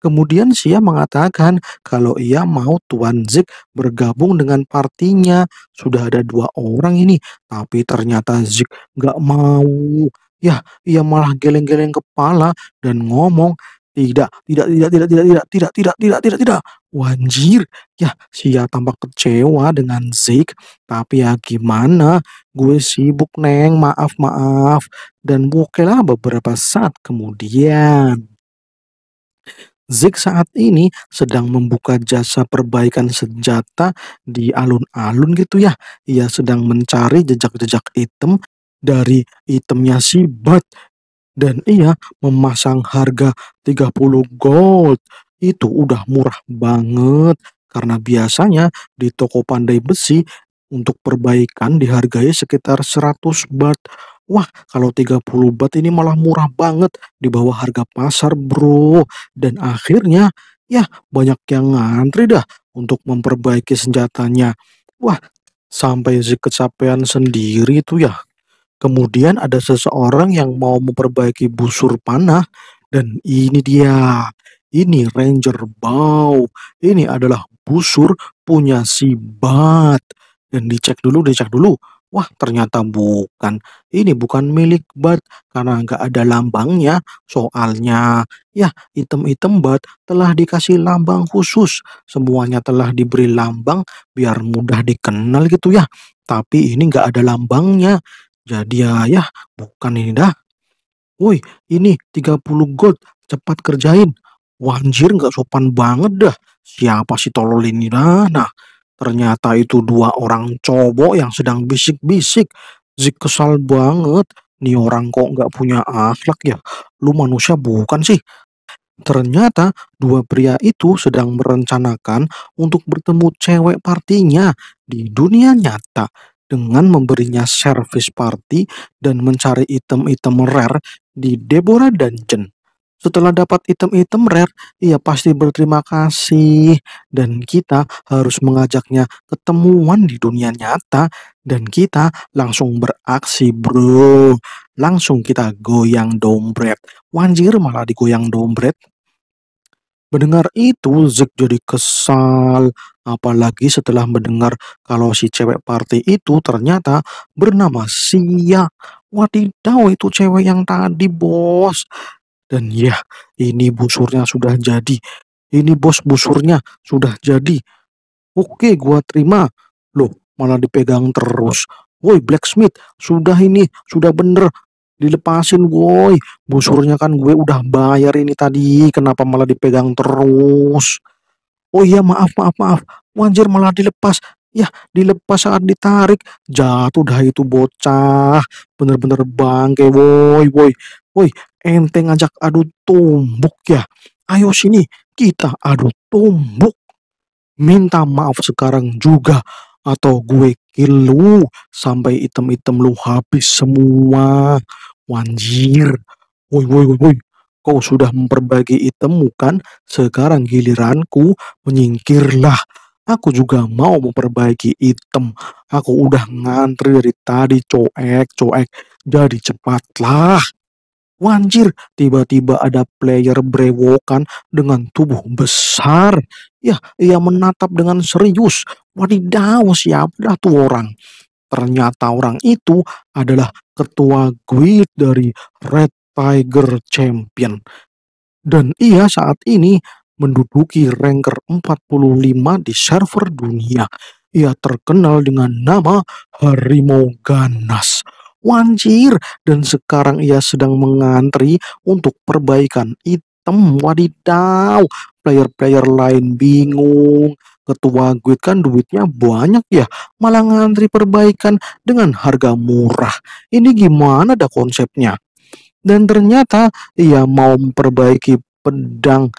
Kemudian Sia mengatakan kalau ia mau Tuan Zik bergabung dengan partinya. Sudah ada dua orang ini, tapi ternyata Zik gak mau. Ya, ia malah geleng-geleng kepala dan ngomong, tidak, tidak, tidak, tidak, tidak, tidak, tidak, tidak, tidak, tidak, tidak. Wanjir, ya Sia tampak kecewa dengan Zik Tapi ya gimana, gue sibuk neng, maaf, maaf. Dan bukalah beberapa saat kemudian. Zik saat ini sedang membuka jasa perbaikan senjata di alun-alun gitu ya. Ia sedang mencari jejak-jejak item dari itemnya si Bat dan ia memasang harga 30 gold itu udah murah banget karena biasanya di toko pandai besi untuk perbaikan dihargai sekitar 100 bat. Wah, kalau 30 bat ini malah murah banget di bawah harga pasar, Bro. Dan akhirnya ya banyak yang ngantri dah untuk memperbaiki senjatanya. Wah, sampai kecapean sendiri tuh ya Kemudian ada seseorang yang mau memperbaiki busur panah dan ini dia. Ini Ranger Bow. Ini adalah busur punya si Bat. Dan dicek dulu, dicek dulu. Wah, ternyata bukan. Ini bukan milik Bat karena nggak ada lambangnya. Soalnya, ya item-item Bat telah dikasih lambang khusus. Semuanya telah diberi lambang biar mudah dikenal gitu ya. Tapi ini nggak ada lambangnya. Jadi ya, ya bukan ini dah. "Woi, ini 30 gold, cepat kerjain." Wanjir nggak sopan banget dah. Siapa sih tolol ini dah? Nah, ternyata itu dua orang cowok yang sedang bisik-bisik. Zik kesal banget. Nih orang kok nggak punya akhlak ya? Lu manusia bukan sih? Ternyata dua pria itu sedang merencanakan untuk bertemu cewek partinya di dunia nyata dengan memberinya service party dan mencari item-item rare di Deborah Dungeon. Setelah dapat item-item rare, ia pasti berterima kasih dan kita harus mengajaknya ketemuan di dunia nyata dan kita langsung beraksi, Bro. Langsung kita goyang dompet. Wanjir malah digoyang dompet. Mendengar itu, Zack jadi kesal. Apalagi setelah mendengar kalau si cewek party itu ternyata bernama Sia. Wadidaw itu cewek yang tadi, bos. Dan ya, ini busurnya sudah jadi. Ini bos busurnya sudah jadi. Oke, gua terima. Loh, malah dipegang terus. Woi, blacksmith, sudah ini, sudah bener dilepasin woi busurnya kan gue udah bayar ini tadi kenapa malah dipegang terus oh iya maaf maaf maaf wanjir malah dilepas ya dilepas saat ditarik jatuh dah itu bocah bener-bener bangke woi woi woi enteng ngajak adu tumbuk ya ayo sini kita adu tumbuk minta maaf sekarang juga atau gue kill lu sampai item-item lu habis semua. Wanjir. Woi woi woi woi. Kau sudah memperbaiki itemmu kan? Sekarang giliranku menyingkirlah. Aku juga mau memperbaiki item. Aku udah ngantri dari tadi coek coek. Jadi cepatlah. Wanjir, tiba-tiba ada player brewokan dengan tubuh besar. Ya, ia menatap dengan serius. Wadidaw, siapa dah tuh orang? Ternyata orang itu adalah ketua guild dari Red Tiger Champion. Dan ia saat ini menduduki ranker 45 di server dunia. Ia terkenal dengan nama Harimau Ganas. Wanjir, dan sekarang ia sedang mengantri untuk perbaikan item. Wadidaw, player-player lain bingung. Ketua gue kan duitnya banyak ya, malah ngantri perbaikan dengan harga murah. Ini gimana dah konsepnya? Dan ternyata ia mau memperbaiki pedang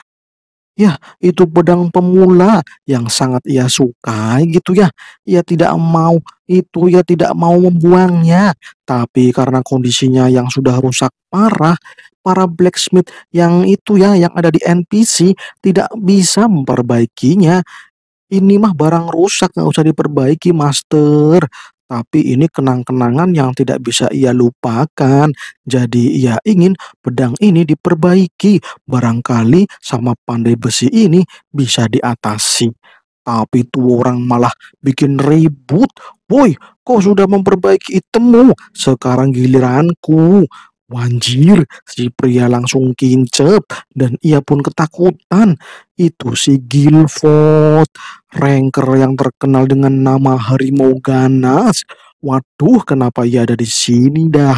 Ya, itu pedang pemula yang sangat ia sukai gitu ya. Ia tidak mau itu, ia tidak mau membuangnya. Tapi karena kondisinya yang sudah rusak parah, para blacksmith yang itu ya yang ada di NPC tidak bisa memperbaikinya. Ini mah barang rusak nggak usah diperbaiki master. Tapi ini kenang-kenangan yang tidak bisa ia lupakan. Jadi ia ingin pedang ini diperbaiki. Barangkali sama pandai besi ini bisa diatasi. Tapi itu orang malah bikin ribut. Woi, kau sudah memperbaiki mu? Sekarang giliranku. Wanjir, si pria langsung kincep dan ia pun ketakutan. Itu si Gilford, ranker yang terkenal dengan nama Harimau Ganas. Waduh, kenapa ia ada di sini dah?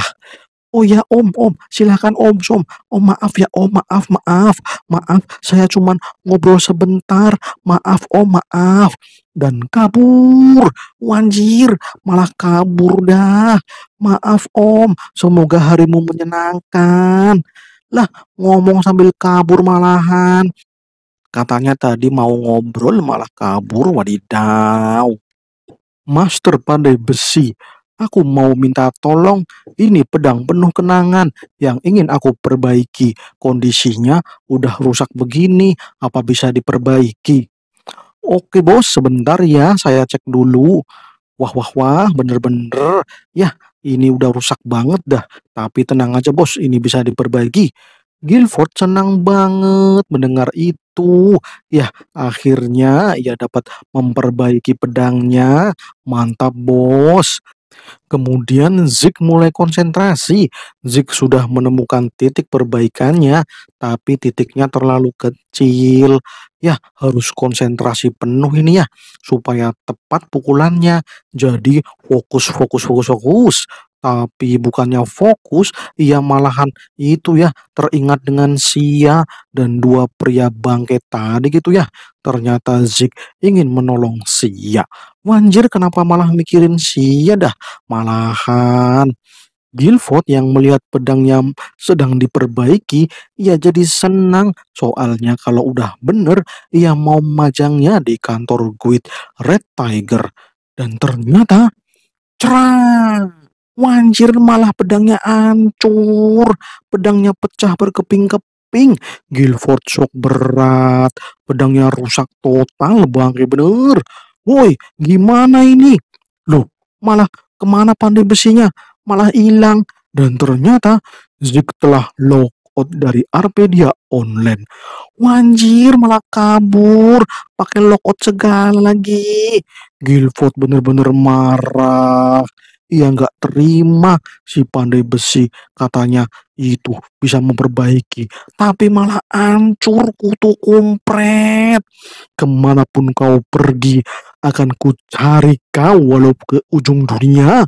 Oh ya om, om, silahkan om, om, om oh, maaf ya om, maaf, maaf, maaf, saya cuman ngobrol sebentar, maaf om, maaf. Dan kabur, wanjir, malah kabur dah. Maaf om, semoga harimu menyenangkan. Lah, ngomong sambil kabur malahan. Katanya tadi mau ngobrol malah kabur, wadidaw. Master pandai besi Aku mau minta tolong ini pedang penuh kenangan yang ingin aku perbaiki. Kondisinya udah rusak begini, apa bisa diperbaiki? Oke bos, sebentar ya, saya cek dulu. Wah wah wah, bener-bener. Ya, ini udah rusak banget dah. Tapi tenang aja bos, ini bisa diperbaiki. Guilford senang banget mendengar itu. Ya, akhirnya ia dapat memperbaiki pedangnya. Mantap, bos. Kemudian Zik mulai konsentrasi. Zik sudah menemukan titik perbaikannya, tapi titiknya terlalu kecil. Ya, harus konsentrasi penuh ini ya, supaya tepat pukulannya. Jadi fokus, fokus, fokus, fokus. Tapi bukannya fokus, ia malahan itu ya, teringat dengan Sia dan dua pria bangke tadi gitu ya. Ternyata Zik ingin menolong Sia. Wanjir kenapa malah mikirin Sia dah? Malahan Gilford yang melihat pedangnya sedang diperbaiki, ia jadi senang. Soalnya kalau udah bener, ia mau majangnya di kantor Guild Red Tiger. Dan ternyata, cerah! Wanjir malah pedangnya hancur, pedangnya pecah berkeping-keping. Guilford shock berat, pedangnya rusak total bangke ya, bener. Woi, gimana ini? Loh, malah kemana pandai besinya? Malah hilang. Dan ternyata Zik telah logout dari Arpedia online. Wanjir malah kabur, pakai logout segala lagi. Guilford bener-bener marah ia nggak terima si pandai besi katanya itu bisa memperbaiki tapi malah hancur kutu kumpret kemanapun kau pergi akan ku cari kau walau ke ujung dunia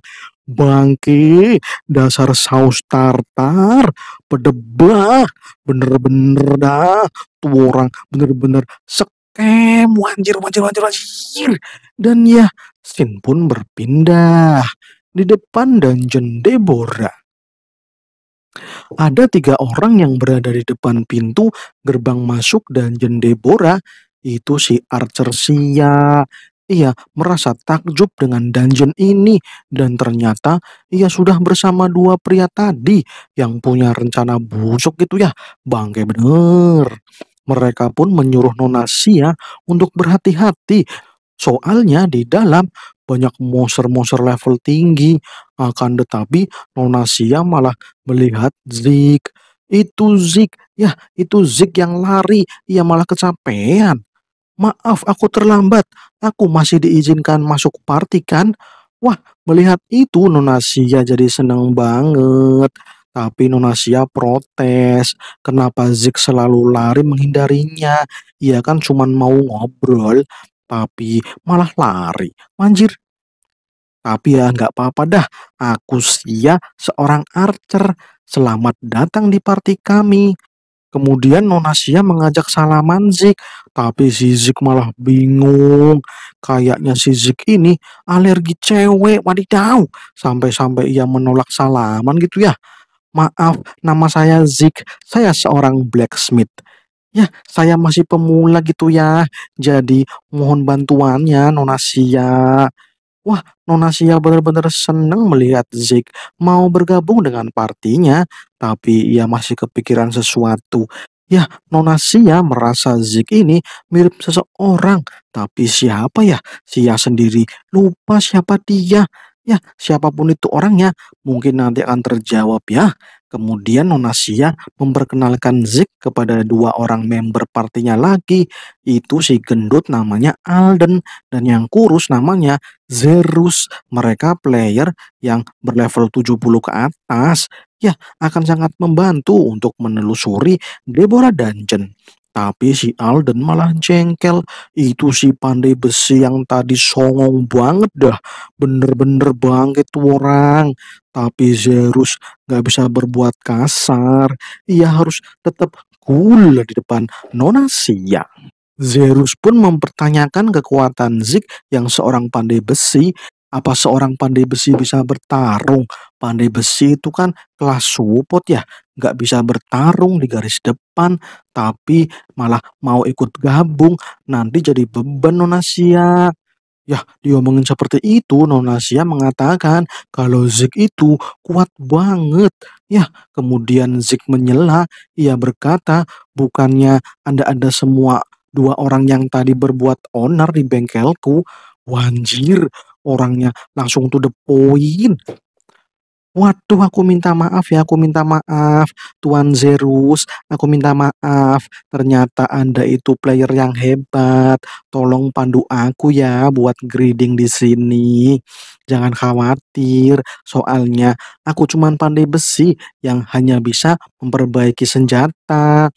bangke dasar saus tartar pedebah bener-bener dah tuh orang bener-bener sekem, wanjir wanjir wanjir wanjir dan ya Sin pun berpindah di depan dungeon Deborah. Ada tiga orang yang berada di depan pintu gerbang masuk dungeon Deborah, itu si Archer Sia. Ia merasa takjub dengan dungeon ini dan ternyata ia sudah bersama dua pria tadi yang punya rencana busuk gitu ya. Bangke bener. Mereka pun menyuruh Nona Sia untuk berhati-hati Soalnya di dalam banyak monster-monster level tinggi. Akan eh, tetapi Nonasia malah melihat Zik. Itu Zik, ya itu Zik yang lari, ia malah kecapean. Maaf, aku terlambat. Aku masih diizinkan masuk party kan? Wah, melihat itu Nonasia jadi seneng banget. Tapi Nonasia protes. Kenapa Zik selalu lari menghindarinya? Ia kan cuma mau ngobrol tapi malah lari. Manjir. Tapi ya nggak apa-apa dah, aku sia seorang archer. Selamat datang di party kami. Kemudian Nona Sia mengajak salaman Zik, tapi si Zik malah bingung. Kayaknya si Zik ini alergi cewek, wadidaw. Sampai-sampai ia menolak salaman gitu ya. Maaf, nama saya Zik. Saya seorang blacksmith. Ya, saya masih pemula gitu ya. Jadi mohon bantuannya Nonasia. Wah, Nonasia benar-benar senang melihat Zik mau bergabung dengan partinya, tapi ia masih kepikiran sesuatu. Ya, Nonasia merasa Zik ini mirip seseorang, tapi siapa ya? Sia sendiri lupa siapa dia. Ya, siapapun itu orangnya, mungkin nanti akan terjawab ya. Kemudian Nonasia memperkenalkan Zik kepada dua orang member partinya lagi. Itu si gendut namanya Alden dan yang kurus namanya Zerus. Mereka player yang berlevel 70 ke atas ya akan sangat membantu untuk menelusuri Deborah Dungeon. Tapi si Alden malah jengkel. Itu si pandai besi yang tadi songong banget dah. Bener-bener bangkit orang. Tapi Zerus gak bisa berbuat kasar. Ia harus tetap cool di depan Nona Siang. Zerus pun mempertanyakan kekuatan Zik yang seorang pandai besi apa seorang pandai besi bisa bertarung? Pandai besi itu kan kelas support ya, nggak bisa bertarung di garis depan, tapi malah mau ikut gabung, nanti jadi beban nonasia. Ya, diomongin seperti itu, Nonasia mengatakan kalau Zik itu kuat banget. Ya, kemudian Zik menyela, ia berkata, bukannya Anda-Anda semua dua orang yang tadi berbuat onar di bengkelku, Wanjir, orangnya langsung to the point Waduh, aku minta maaf ya, aku minta maaf, Tuan Zerus, aku minta maaf. Ternyata Anda itu player yang hebat. Tolong pandu aku ya buat grading di sini. Jangan khawatir, soalnya aku cuman pandai besi yang hanya bisa memperbaiki senjata.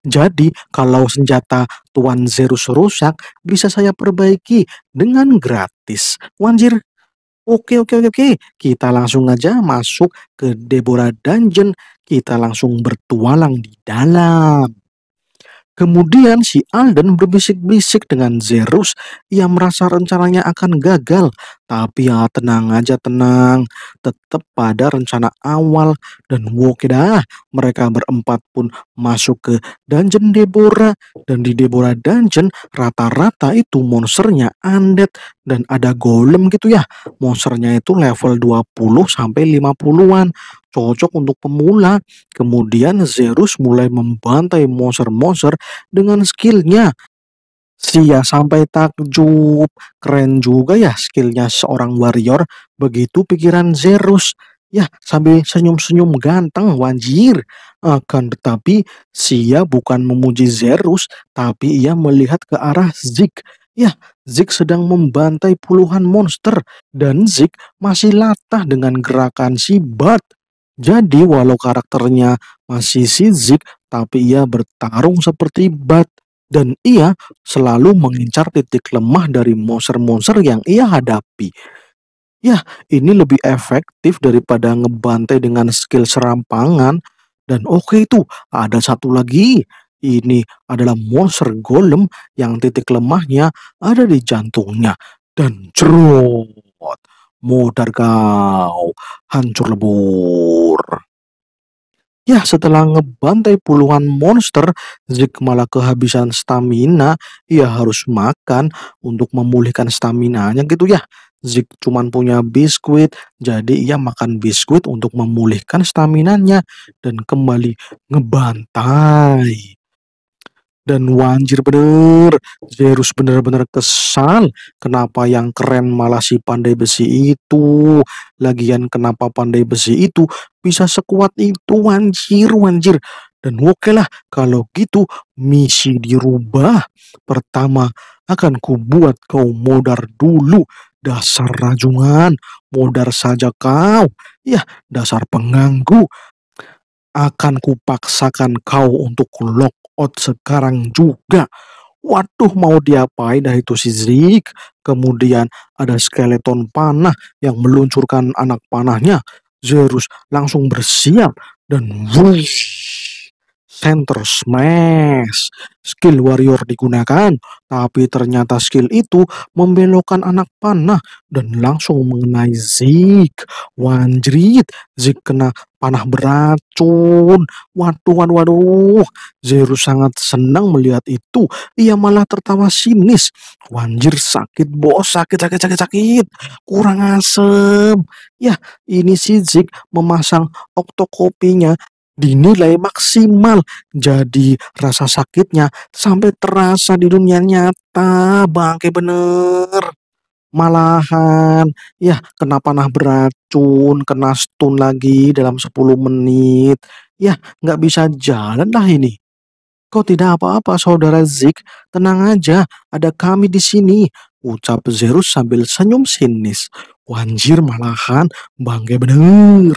Jadi, kalau senjata Tuan Zerus rusak, bisa saya perbaiki dengan gratis. Wanjir, Oke, oke, oke, oke. Kita langsung aja masuk ke Deborah Dungeon. Kita langsung bertualang di dalam. Kemudian si Alden berbisik-bisik dengan Zerus. Ia merasa rencananya akan gagal. Tapi ya tenang aja tenang, tetap pada rencana awal dan oke dah. Mereka berempat pun masuk ke dungeon Deborah dan di Deborah dungeon rata-rata itu monsternya undead dan ada golem gitu ya. Monsternya itu level 20 sampai 50-an cocok untuk pemula. Kemudian Zerus mulai membantai monster-monster dengan skillnya Sia ya, sampai takjub, keren juga ya skillnya seorang warrior, begitu pikiran Zerus. Ya, sambil senyum-senyum ganteng, wanjir. Akan tetapi, Sia ya bukan memuji Zerus, tapi ia melihat ke arah Zik. Ya, Zik sedang membantai puluhan monster, dan Zik masih latah dengan gerakan si Bat. Jadi, walau karakternya masih si Zik, tapi ia bertarung seperti Bat dan ia selalu mengincar titik lemah dari monster-monster yang ia hadapi. Ya, ini lebih efektif daripada ngebantai dengan skill serampangan. Dan oke okay itu, ada satu lagi. Ini adalah monster golem yang titik lemahnya ada di jantungnya. Dan cerut, modar kau, hancur lebur. Ya, setelah ngebantai puluhan monster, Zeke malah kehabisan stamina. Ia harus makan untuk memulihkan stamina nya gitu ya. Zeke cuman punya biskuit, jadi ia makan biskuit untuk memulihkan stamina nya dan kembali ngebantai dan wanjir bener Zerus bener-bener kesal kenapa yang keren malah si pandai besi itu lagian kenapa pandai besi itu bisa sekuat itu wanjir wanjir dan oke lah kalau gitu misi dirubah pertama akan kubuat kau modar dulu dasar rajungan modar saja kau ya dasar pengganggu akan kupaksakan kau untuk lock out sekarang juga. Waduh mau diapain dari nah, itu si Zik. Kemudian ada skeleton panah yang meluncurkan anak panahnya. zerus langsung bersiap dan wush center smash. Skill warrior digunakan, tapi ternyata skill itu membelokkan anak panah dan langsung mengenai Zik. Wanjrit, Zik kena panah beracun. Waduh, waduh, waduh. Zero sangat senang melihat itu. Ia malah tertawa sinis. Wanjir sakit bos, sakit, sakit, sakit, sakit. Kurang asem. Ya, ini si Zik memasang oktokopinya dinilai maksimal. Jadi rasa sakitnya sampai terasa di dunia nyata, bangke bener. Malahan, ya kenapa nah beracun, kena stun lagi dalam 10 menit. Ya, nggak bisa jalan lah ini. Kau tidak apa-apa saudara Zik, tenang aja, ada kami di sini. Ucap Zerus sambil senyum sinis. Wanjir malahan, bangke bener.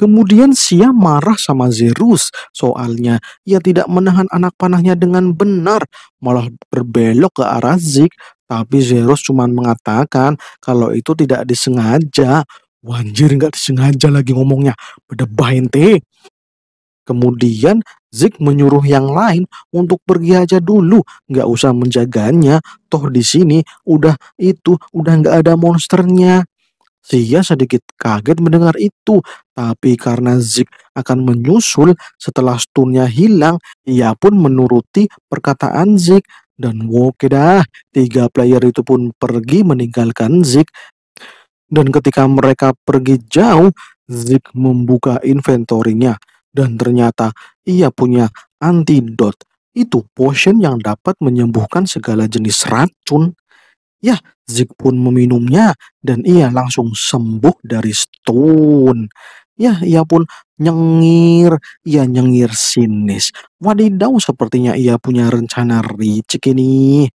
Kemudian Sia marah sama Zerus, soalnya ia tidak menahan anak panahnya dengan benar, malah berbelok ke arah Zik. Tapi Zerus cuma mengatakan kalau itu tidak disengaja. Wanjir nggak disengaja lagi ngomongnya, berdebah teh. Kemudian Zik menyuruh yang lain untuk pergi aja dulu, nggak usah menjaganya. Toh di sini udah itu, udah nggak ada monsternya. Tia sedikit kaget mendengar itu, tapi karena Zik akan menyusul setelah stunnya hilang, ia pun menuruti perkataan Zik. Dan oke dah, tiga player itu pun pergi meninggalkan Zik. Dan ketika mereka pergi jauh, Zik membuka inventorinya. Dan ternyata ia punya antidot. Itu potion yang dapat menyembuhkan segala jenis racun. Ya, Zik pun meminumnya dan ia langsung sembuh dari stone. Ya, ia pun nyengir, ia nyengir sinis. Wadidaw sepertinya ia punya rencana ricik ini.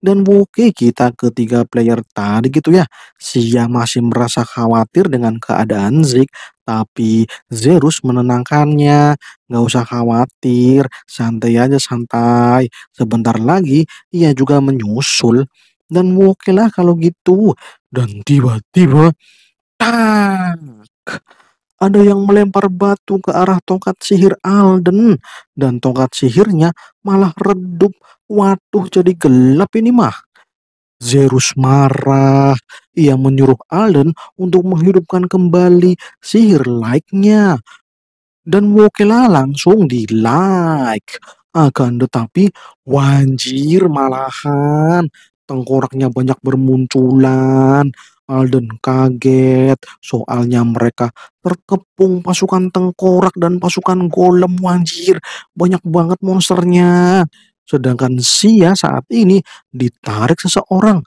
Dan oke kita ketiga player tadi gitu ya. Sia masih merasa khawatir dengan keadaan Zik, tapi Zerus menenangkannya. Nggak usah khawatir, santai aja santai. Sebentar lagi ia juga menyusul. Dan oke lah kalau gitu. Dan tiba-tiba, tak, ada yang melempar batu ke arah tongkat sihir Alden. Dan tongkat sihirnya malah redup. Waduh jadi gelap ini mah. Zerus marah. Ia menyuruh Alden untuk menghidupkan kembali sihir like-nya. Dan Wokela langsung di like. Akan tetapi, wanjir malahan tengkoraknya banyak bermunculan. Alden kaget soalnya mereka terkepung pasukan tengkorak dan pasukan golem wajir. Banyak banget monsternya. Sedangkan Sia saat ini ditarik seseorang.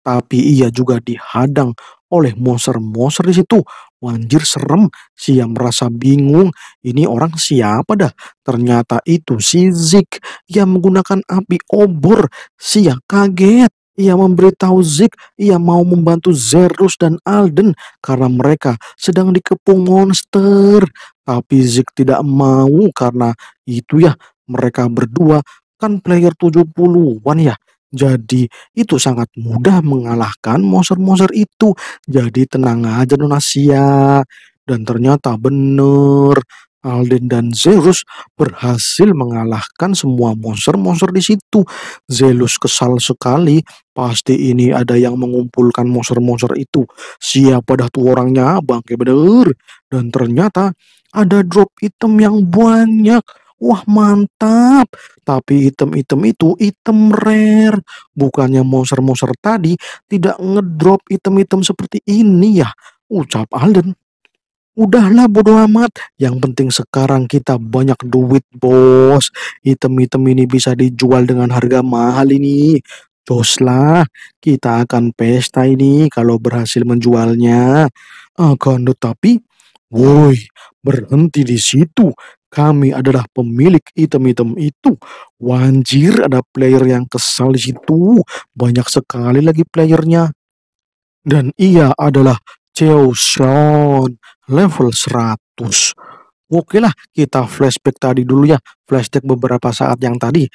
Tapi ia juga dihadang oleh monster-monster di situ. Wanjir serem, Sia merasa bingung. Ini orang siapa dah? Ternyata itu si Zik yang menggunakan api obor. Sia kaget. Ia memberitahu Zik, ia mau membantu Zerus dan Alden karena mereka sedang dikepung monster. Tapi Zik tidak mau karena itu ya mereka berdua kan player 70-an ya. Jadi itu sangat mudah mengalahkan monster-monster itu. Jadi tenang aja Donasia. Dan ternyata bener, Alden dan Zeus berhasil mengalahkan semua monster-monster di situ. Zeus kesal sekali, pasti ini ada yang mengumpulkan monster-monster itu. Siapa dah tuh orangnya, bangke bener. Dan ternyata ada drop item yang banyak. Wah mantap, tapi item-item itu item rare. Bukannya monster-monster tadi tidak ngedrop item-item seperti ini ya, ucap Alden udahlah bodo amat. Yang penting sekarang kita banyak duit, bos. Item-item ini bisa dijual dengan harga mahal ini. Tos lah, kita akan pesta ini kalau berhasil menjualnya. Akan ah, tetapi, woi, berhenti di situ. Kami adalah pemilik item-item itu. Wanjir, ada player yang kesal di situ. Banyak sekali lagi playernya. Dan ia adalah Zeusyon level 100. Oke lah, kita flashback tadi dulu ya, flashback beberapa saat yang tadi.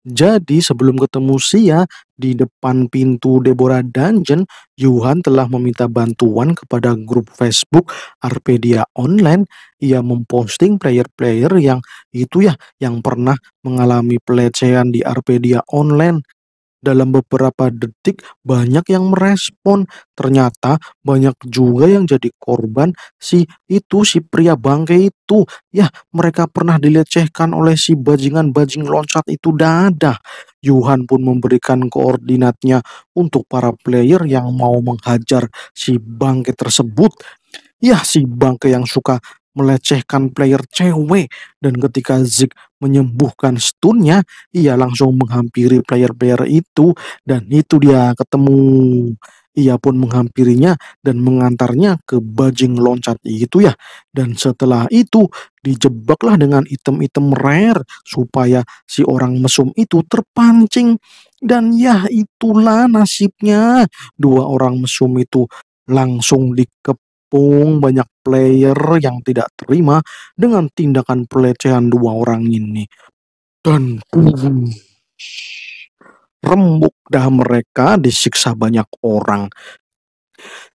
Jadi sebelum ketemu Sia di depan pintu Deborah Dungeon, Yuhan telah meminta bantuan kepada grup Facebook Arpedia Online. Ia memposting player-player yang itu ya yang pernah mengalami pelecehan di Arpedia Online. Dalam beberapa detik, banyak yang merespon. Ternyata banyak juga yang jadi korban si itu, si pria bangke itu. Ya, mereka pernah dilecehkan oleh si bajingan-bajing loncat itu dadah. Yuhan pun memberikan koordinatnya untuk para player yang mau menghajar si bangke tersebut. Ya, si bangke yang suka melecehkan player cewek dan ketika Zik menyembuhkan stunnya ia langsung menghampiri player-player itu dan itu dia ketemu ia pun menghampirinya dan mengantarnya ke bajing loncat itu ya dan setelah itu dijebaklah dengan item-item rare supaya si orang mesum itu terpancing dan ya itulah nasibnya dua orang mesum itu langsung dikep Pung banyak player yang tidak terima dengan tindakan pelecehan dua orang ini. Dan pung rembuk dah mereka disiksa banyak orang.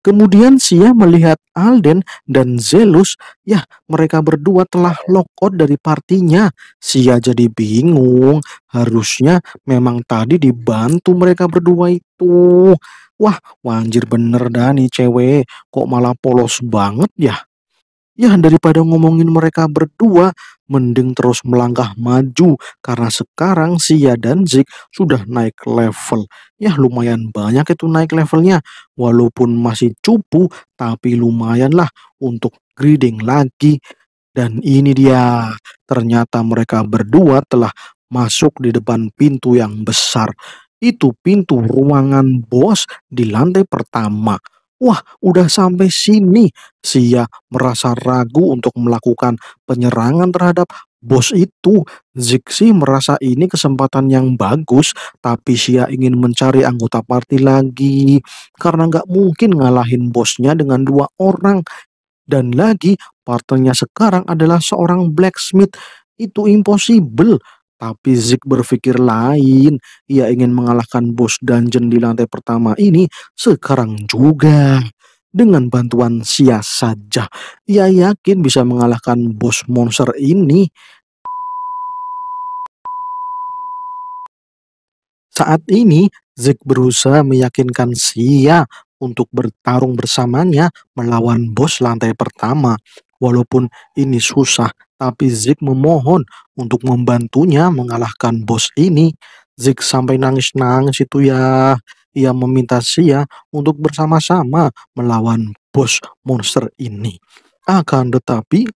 Kemudian Sia melihat Alden dan Zelus, ya mereka berdua telah out dari partinya. Sia jadi bingung, harusnya memang tadi dibantu mereka berdua itu. Wah, wajir bener dah nih cewek, kok malah polos banget ya? Ya daripada ngomongin mereka berdua, mending terus melangkah maju karena sekarang Ya dan Zik sudah naik level. Ya lumayan banyak itu naik levelnya, walaupun masih cupu tapi lumayan lah untuk grading lagi. Dan ini dia, ternyata mereka berdua telah masuk di depan pintu yang besar. Itu pintu ruangan bos di lantai pertama. Wah, udah sampai sini. Sia merasa ragu untuk melakukan penyerangan terhadap bos itu. Zixi merasa ini kesempatan yang bagus, tapi Sia ingin mencari anggota party lagi. Karena nggak mungkin ngalahin bosnya dengan dua orang. Dan lagi, partnernya sekarang adalah seorang blacksmith. Itu impossible. Tapi Zik berpikir lain. Ia ingin mengalahkan bos dungeon di lantai pertama ini sekarang juga. Dengan bantuan Sia saja, ia yakin bisa mengalahkan bos monster ini. Saat ini, Zik berusaha meyakinkan Sia untuk bertarung bersamanya melawan bos lantai pertama. Walaupun ini susah, tapi Zik memohon untuk membantunya mengalahkan bos ini. Zik sampai nangis-nangis itu ya. Ia meminta Sia untuk bersama-sama melawan bos monster ini. Akan tetapi,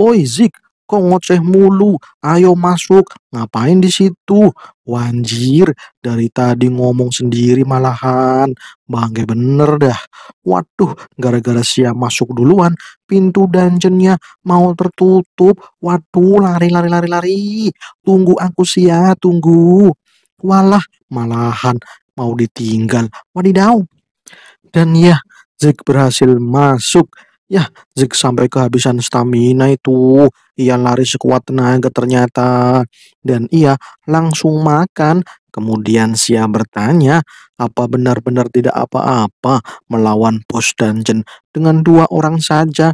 Oi Zik. Kok ngoceh mulu? Ayo masuk. Ngapain di situ? Wanjir, dari tadi ngomong sendiri malahan. Bangke bener dah. Waduh, gara-gara siap masuk duluan, pintu dungeonnya mau tertutup. Waduh, lari-lari-lari-lari. Tunggu aku sia, tunggu. Walah, malahan mau ditinggal. Wadidaw. Dan ya, Zik berhasil masuk Yah, Zik sampai kehabisan stamina itu. Ia lari sekuat tenaga ternyata. Dan ia langsung makan. Kemudian Sia bertanya, apa benar-benar tidak apa-apa melawan Bos Dungeon dengan dua orang saja?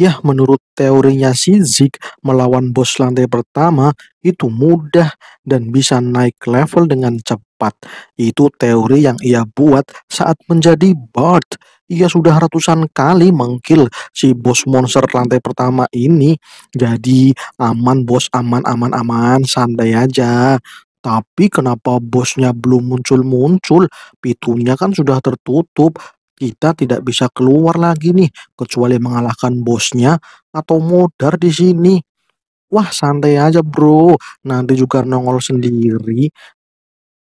Ya, menurut teorinya si Zeke melawan bos lantai pertama itu mudah dan bisa naik level dengan cepat. Itu teori yang ia buat saat menjadi bot. Ia sudah ratusan kali mengkil si bos monster lantai pertama ini. Jadi aman bos, aman, aman, aman, santai aja. Tapi kenapa bosnya belum muncul-muncul? Pitunya kan sudah tertutup kita tidak bisa keluar lagi nih kecuali mengalahkan bosnya atau modar di sini. Wah, santai aja, Bro. Nanti juga nongol sendiri.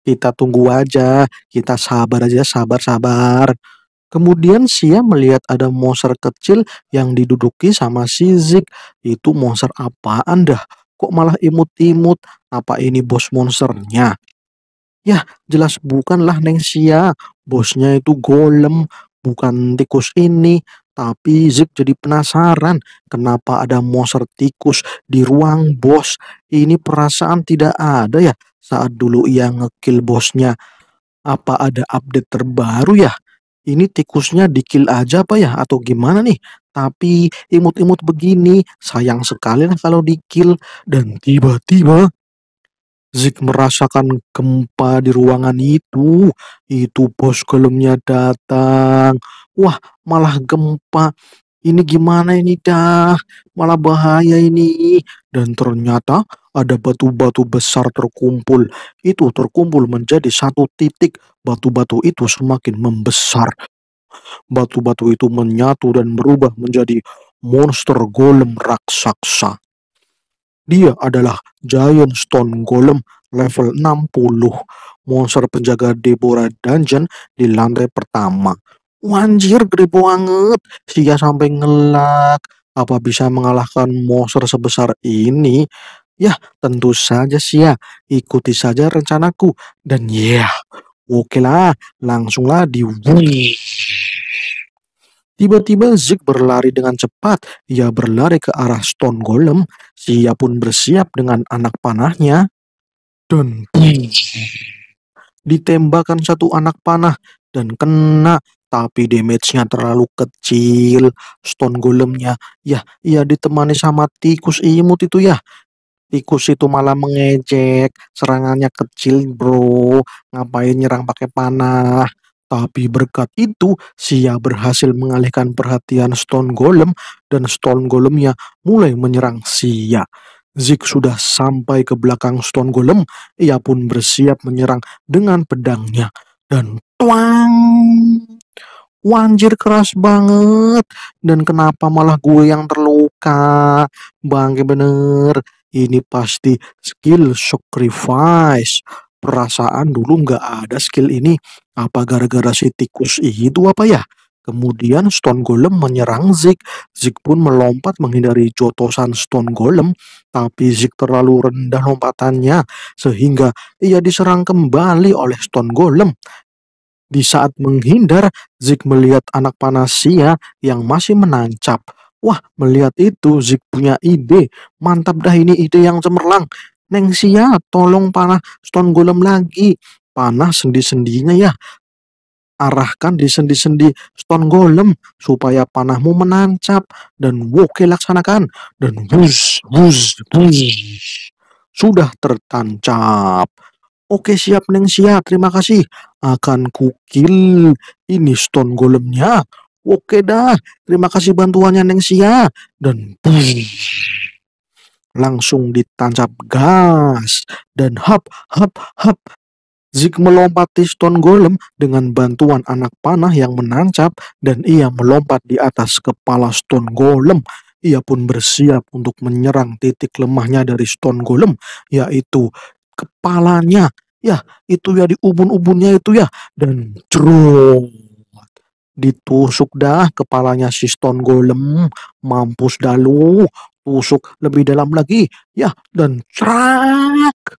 Kita tunggu aja, kita sabar aja, sabar-sabar. Kemudian Sia melihat ada monster kecil yang diduduki sama Sizik Itu monster apa anda Kok malah imut-imut? Apa ini bos monsternya? ya jelas bukanlah Neng Sia. Bosnya itu golem bukan tikus ini, tapi Zip jadi penasaran kenapa ada monster tikus di ruang bos. Ini perasaan tidak ada ya saat dulu ia ngekill bosnya. Apa ada update terbaru ya? Ini tikusnya dikill aja apa ya atau gimana nih? Tapi imut-imut begini sayang sekali kalau dikill dan tiba-tiba Zik merasakan gempa di ruangan itu. Itu bos golemnya datang. Wah, malah gempa. Ini gimana ini dah? Malah bahaya ini. Dan ternyata ada batu-batu besar terkumpul. Itu terkumpul menjadi satu titik. Batu-batu itu semakin membesar. Batu-batu itu menyatu dan berubah menjadi monster golem raksasa. Dia adalah Giant Stone Golem level 60, monster penjaga Deborah Dungeon di lantai pertama. Wanjir gede banget, Sia sampai ngelak. Apa bisa mengalahkan monster sebesar ini? Ya, tentu saja sih ya. Ikuti saja rencanaku. Dan ya, yeah, oke lah, langsunglah di Tiba-tiba Zeke berlari dengan cepat. Ia berlari ke arah Stone Golem. Ia pun bersiap dengan anak panahnya. Dan boom. Ditembakkan satu anak panah dan kena tapi damage-nya terlalu kecil. Stone golemnya, ya, ia ya ditemani sama tikus imut itu ya. Tikus itu malah mengejek, serangannya kecil bro, ngapain nyerang pakai panah. Tapi berkat itu, Sia berhasil mengalihkan perhatian Stone Golem dan Stone Golemnya mulai menyerang Sia. Zik sudah sampai ke belakang Stone Golem, ia pun bersiap menyerang dengan pedangnya. Dan tuang! Wanjir keras banget. Dan kenapa malah gue yang terluka? Bangke bener. Ini pasti skill sacrifice perasaan dulu nggak ada skill ini. Apa gara-gara si tikus itu apa ya? Kemudian Stone Golem menyerang Zeke. Zeke pun melompat menghindari jotosan Stone Golem. Tapi Zeke terlalu rendah lompatannya sehingga ia diserang kembali oleh Stone Golem. Di saat menghindar, Zeke melihat anak panasia yang masih menancap. Wah, melihat itu Zik punya ide. Mantap dah ini ide yang cemerlang. Neng Sia, tolong panah stone golem lagi. Panah sendi-sendinya ya. Arahkan di sendi-sendi stone golem supaya panahmu menancap dan woke laksanakan dan wus wus wus sudah tertancap. Oke siap Neng Sia, terima kasih. Akan kukil ini stone golemnya. Oke dah, terima kasih bantuannya Neng Sia. Dan push langsung ditancap gas dan hap hap hap. Zik melompati stone golem dengan bantuan anak panah yang menancap dan ia melompat di atas kepala stone golem. Ia pun bersiap untuk menyerang titik lemahnya dari stone golem, yaitu kepalanya. Ya, itu ya di ubun-ubunnya itu ya. Dan cerung ditusuk dah kepalanya si stone golem mampus dah lu ditusuk lebih dalam lagi. Ya, dan cerak.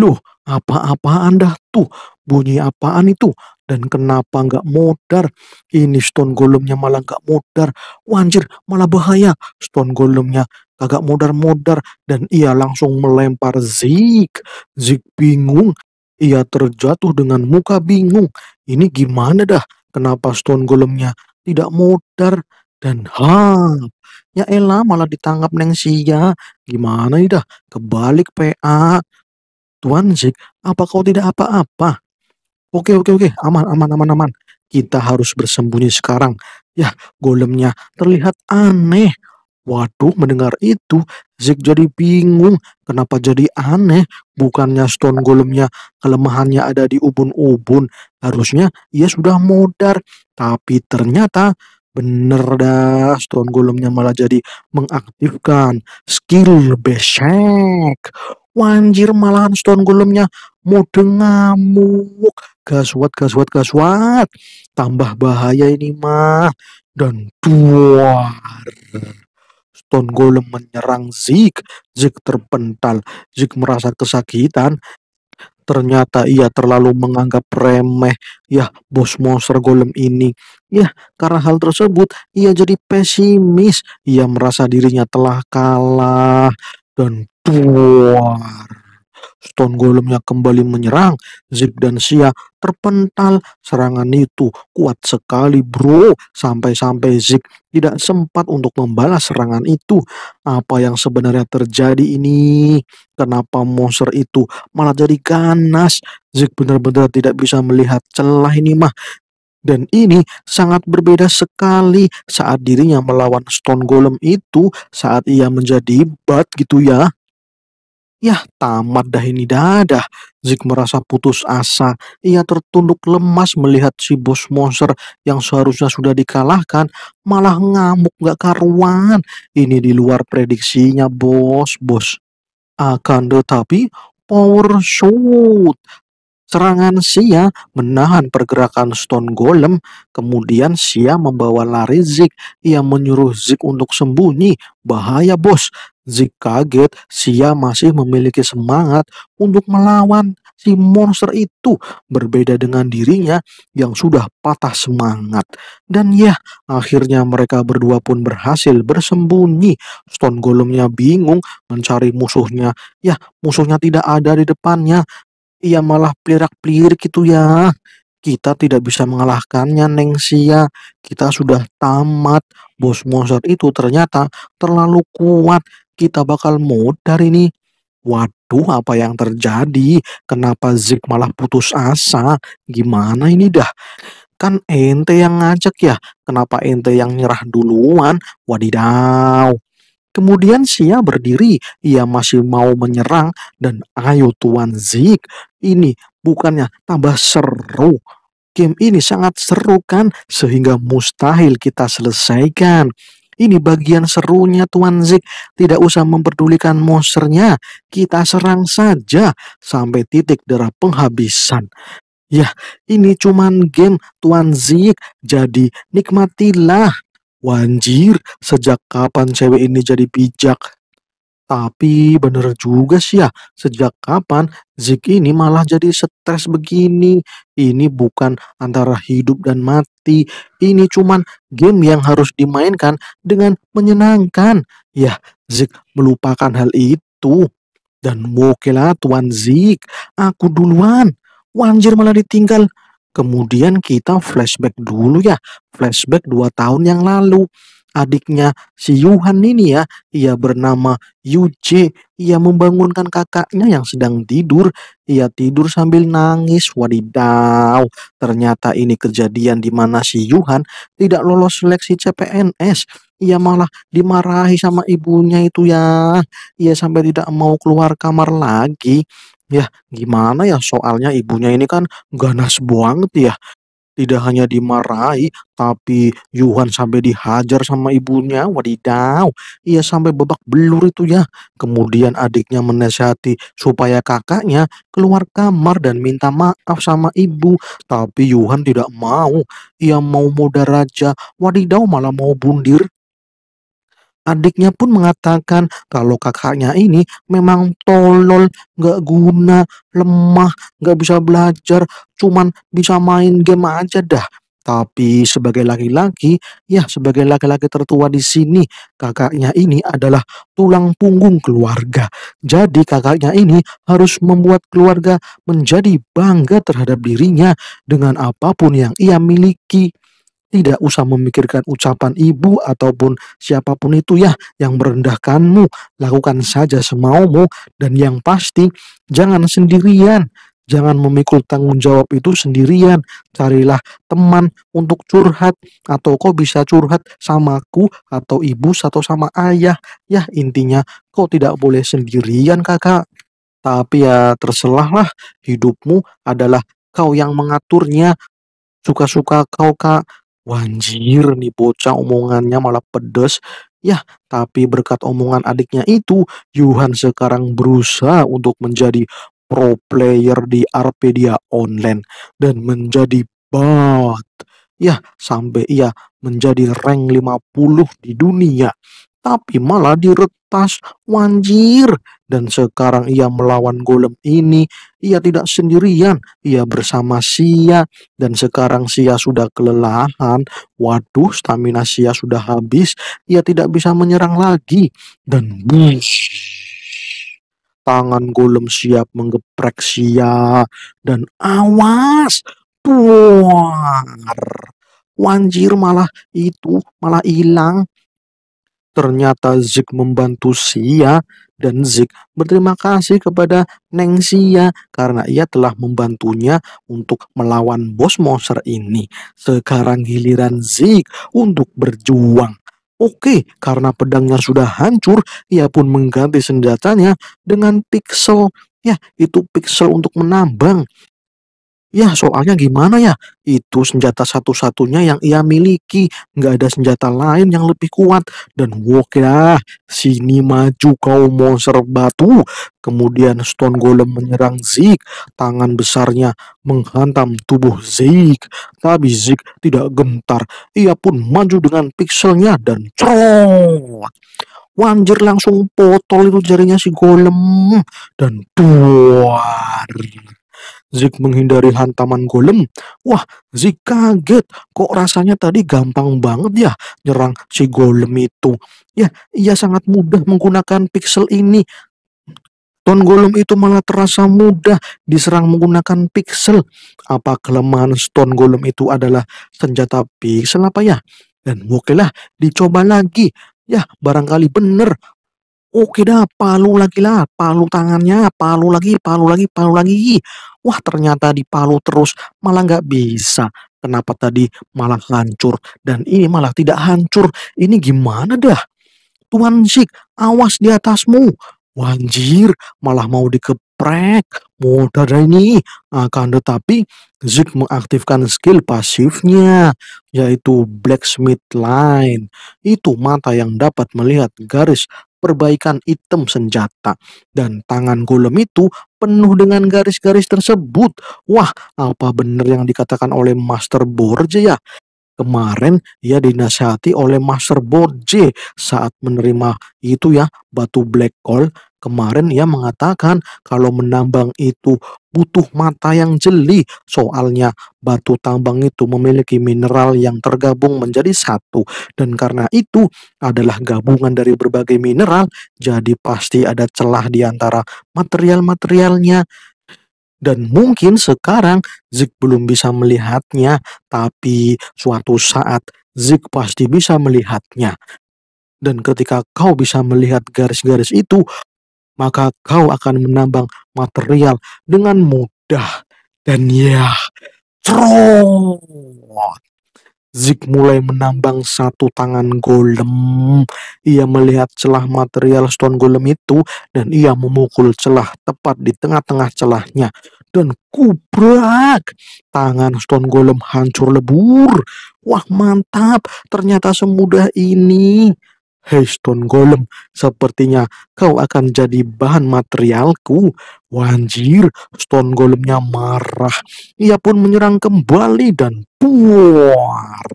Loh, apa-apaan dah tuh? Bunyi apaan itu? Dan kenapa nggak modar? Ini stone golemnya malah nggak modar. Wanjir, malah bahaya. Stone golemnya kagak modar-modar. Dan ia langsung melempar Zik. Zik bingung. Ia terjatuh dengan muka bingung. Ini gimana dah? Kenapa stone golemnya tidak modar? Dan ha, ya elah malah ditangkap Neng Sia. Gimana idah? Kebalik PA. Tuan Zik, apa kau tidak apa-apa? Oke, oke, oke. Aman, aman, aman, aman. Kita harus bersembunyi sekarang. Ya, golemnya terlihat aneh. Waduh, mendengar itu, Zik jadi bingung. Kenapa jadi aneh? Bukannya stone golemnya kelemahannya ada di ubun-ubun. Harusnya ia sudah modar. Tapi ternyata Bener dah, stone golemnya malah jadi mengaktifkan skill besek. Wanjir malahan stone golemnya mode ngamuk. Gaswat, gaswat, gaswat. Tambah bahaya ini mah. Dan duar. Stone Golem menyerang Zik. Zik terpental. Zik merasa kesakitan. Ternyata ia terlalu menganggap remeh ya bos monster golem ini. Ya, karena hal tersebut ia jadi pesimis. Ia merasa dirinya telah kalah dan tuar. Stone Golemnya kembali menyerang. Zip dan Sia terpental. Serangan itu kuat sekali bro. Sampai-sampai Zip tidak sempat untuk membalas serangan itu. Apa yang sebenarnya terjadi ini? Kenapa monster itu malah jadi ganas? Zip benar-benar tidak bisa melihat celah ini mah. Dan ini sangat berbeda sekali saat dirinya melawan Stone Golem itu saat ia menjadi bat gitu ya. Ya tamat dah ini dadah. Zik merasa putus asa. Ia tertunduk lemas melihat si bos monster yang seharusnya sudah dikalahkan, malah ngamuk gak karuan. Ini di luar prediksinya, bos, bos. Akan tetapi, power shoot. Serangan Sia menahan pergerakan Stone Golem, kemudian Sia membawa lari Zik. Ia menyuruh Zik untuk sembunyi, bahaya bos. Zik kaget, Sia masih memiliki semangat untuk melawan si monster itu. Berbeda dengan dirinya yang sudah patah semangat. Dan ya, akhirnya mereka berdua pun berhasil bersembunyi. Stone Golemnya bingung mencari musuhnya. Ya, musuhnya tidak ada di depannya. Ia malah pelirak pelir gitu ya. Kita tidak bisa mengalahkannya, Neng Sia. Kita sudah tamat. Bos monster itu ternyata terlalu kuat. Kita bakal dari ini. Waduh, apa yang terjadi? Kenapa Zik malah putus asa? Gimana ini dah? Kan ente yang ngajak ya? Kenapa ente yang nyerah duluan? Wadidaw, Kemudian Sia berdiri, ia masih mau menyerang dan ayo Tuan Zik, ini bukannya tambah seru. Game ini sangat seru kan sehingga mustahil kita selesaikan. Ini bagian serunya Tuan Zik, tidak usah memperdulikan monsternya, kita serang saja sampai titik darah penghabisan. Ya, ini cuman game Tuan Zik, jadi nikmatilah. Wanjir, sejak kapan cewek ini jadi bijak? Tapi bener juga sih ya, sejak kapan Zik ini malah jadi stres begini? Ini bukan antara hidup dan mati, ini cuman game yang harus dimainkan dengan menyenangkan. Ya, Zik melupakan hal itu. Dan mokelah Tuan Zik, aku duluan. Wanjir malah ditinggal. Kemudian kita flashback dulu ya, flashback 2 tahun yang lalu adiknya si Yuhan ini ya, ia bernama Yuje, ia membangunkan kakaknya yang sedang tidur, ia tidur sambil nangis, wadidaw, ternyata ini kejadian di mana si Yuhan tidak lolos seleksi CPNS, ia malah dimarahi sama ibunya itu ya, ia sampai tidak mau keluar kamar lagi, Ya, gimana ya soalnya ibunya ini kan ganas banget ya. Tidak hanya dimarahi, tapi Yuhan sampai dihajar sama ibunya. Wadidaw, ia sampai babak belur itu ya. Kemudian adiknya menasihati supaya kakaknya keluar kamar dan minta maaf sama ibu. Tapi Yuhan tidak mau. Ia mau muda raja. Wadidaw malah mau bundir. Adiknya pun mengatakan kalau kakaknya ini memang tolol, gak guna, lemah, gak bisa belajar, cuman bisa main game aja dah. Tapi sebagai laki-laki, ya sebagai laki-laki tertua di sini, kakaknya ini adalah tulang punggung keluarga. Jadi kakaknya ini harus membuat keluarga menjadi bangga terhadap dirinya dengan apapun yang ia miliki. Tidak usah memikirkan ucapan ibu ataupun siapapun itu ya yang merendahkanmu. Lakukan saja semaumu dan yang pasti jangan sendirian. Jangan memikul tanggung jawab itu sendirian. Carilah teman untuk curhat atau kau bisa curhat samaku atau ibu atau sama ayah. Ya intinya kau tidak boleh sendirian kakak. Tapi ya terselahlah hidupmu adalah kau yang mengaturnya. Suka-suka kau kak Wanjir nih bocah omongannya malah pedes. Ya, tapi berkat omongan adiknya itu, Yuhan sekarang berusaha untuk menjadi pro player di Arpedia Online dan menjadi bot. Ya, sampai ia menjadi rank 50 di dunia. Tapi malah direk atas. Wanjir! Dan sekarang ia melawan golem ini. Ia tidak sendirian. Ia bersama Sia. Dan sekarang Sia sudah kelelahan. Waduh, stamina Sia sudah habis. Ia tidak bisa menyerang lagi. Dan bus, Tangan golem siap menggeprek Sia. Dan awas! Buar! Wanjir malah itu malah hilang Ternyata Zik membantu Sia dan Zik berterima kasih kepada Neng Sia karena ia telah membantunya untuk melawan bos monster ini. Sekarang giliran Zik untuk berjuang. Oke, karena pedangnya sudah hancur, ia pun mengganti senjatanya dengan pixel. Ya, itu pixel untuk menambang. Ya soalnya gimana ya, itu senjata satu-satunya yang ia miliki, nggak ada senjata lain yang lebih kuat. Dan wok ya, sini maju kau monster batu. Kemudian Stone Golem menyerang Zeke, tangan besarnya menghantam tubuh Zeke. Tapi Zeke tidak gentar, ia pun maju dengan pikselnya dan cerot. Wanjir langsung potol itu jarinya si golem dan duar. Zik menghindari hantaman golem. Wah, Zik kaget. Kok rasanya tadi gampang banget ya nyerang si golem itu. Ya, ia sangat mudah menggunakan pixel ini. Ton Golem itu malah terasa mudah diserang menggunakan pixel. Apa kelemahan Stone Golem itu adalah senjata pixel apa ya? Dan mungkinlah dicoba lagi. Ya, barangkali benar Oke dah, palu lagi lah, palu tangannya, palu lagi, palu lagi, palu lagi. Wah ternyata dipalu terus, malah nggak bisa. Kenapa tadi malah hancur dan ini malah tidak hancur? Ini gimana dah? Tuan Zik, awas di atasmu. Wanjir, malah mau dikeprek. Mudah dah ini. Akan tetapi, Zik mengaktifkan skill pasifnya, yaitu Blacksmith Line. Itu mata yang dapat melihat garis perbaikan item senjata. Dan tangan golem itu penuh dengan garis-garis tersebut. Wah, apa benar yang dikatakan oleh Master Borja? ya? Kemarin ia dinasihati oleh Master Borje saat menerima itu ya, batu black hole Kemarin ia mengatakan kalau menambang itu butuh mata yang jeli. Soalnya batu tambang itu memiliki mineral yang tergabung menjadi satu. Dan karena itu adalah gabungan dari berbagai mineral. Jadi pasti ada celah di antara material-materialnya. Dan mungkin sekarang Zik belum bisa melihatnya. Tapi suatu saat Zik pasti bisa melihatnya. Dan ketika kau bisa melihat garis-garis itu, maka kau akan menambang material dengan mudah. Dan ya, trot. Zik mulai menambang satu tangan golem. Ia melihat celah material stone golem itu dan ia memukul celah tepat di tengah-tengah celahnya. Dan kubrak, tangan stone golem hancur lebur. Wah mantap, ternyata semudah ini. Stone Golem, sepertinya kau akan jadi bahan materialku. Wanjir, Stone Golemnya marah. Ia pun menyerang kembali dan buar.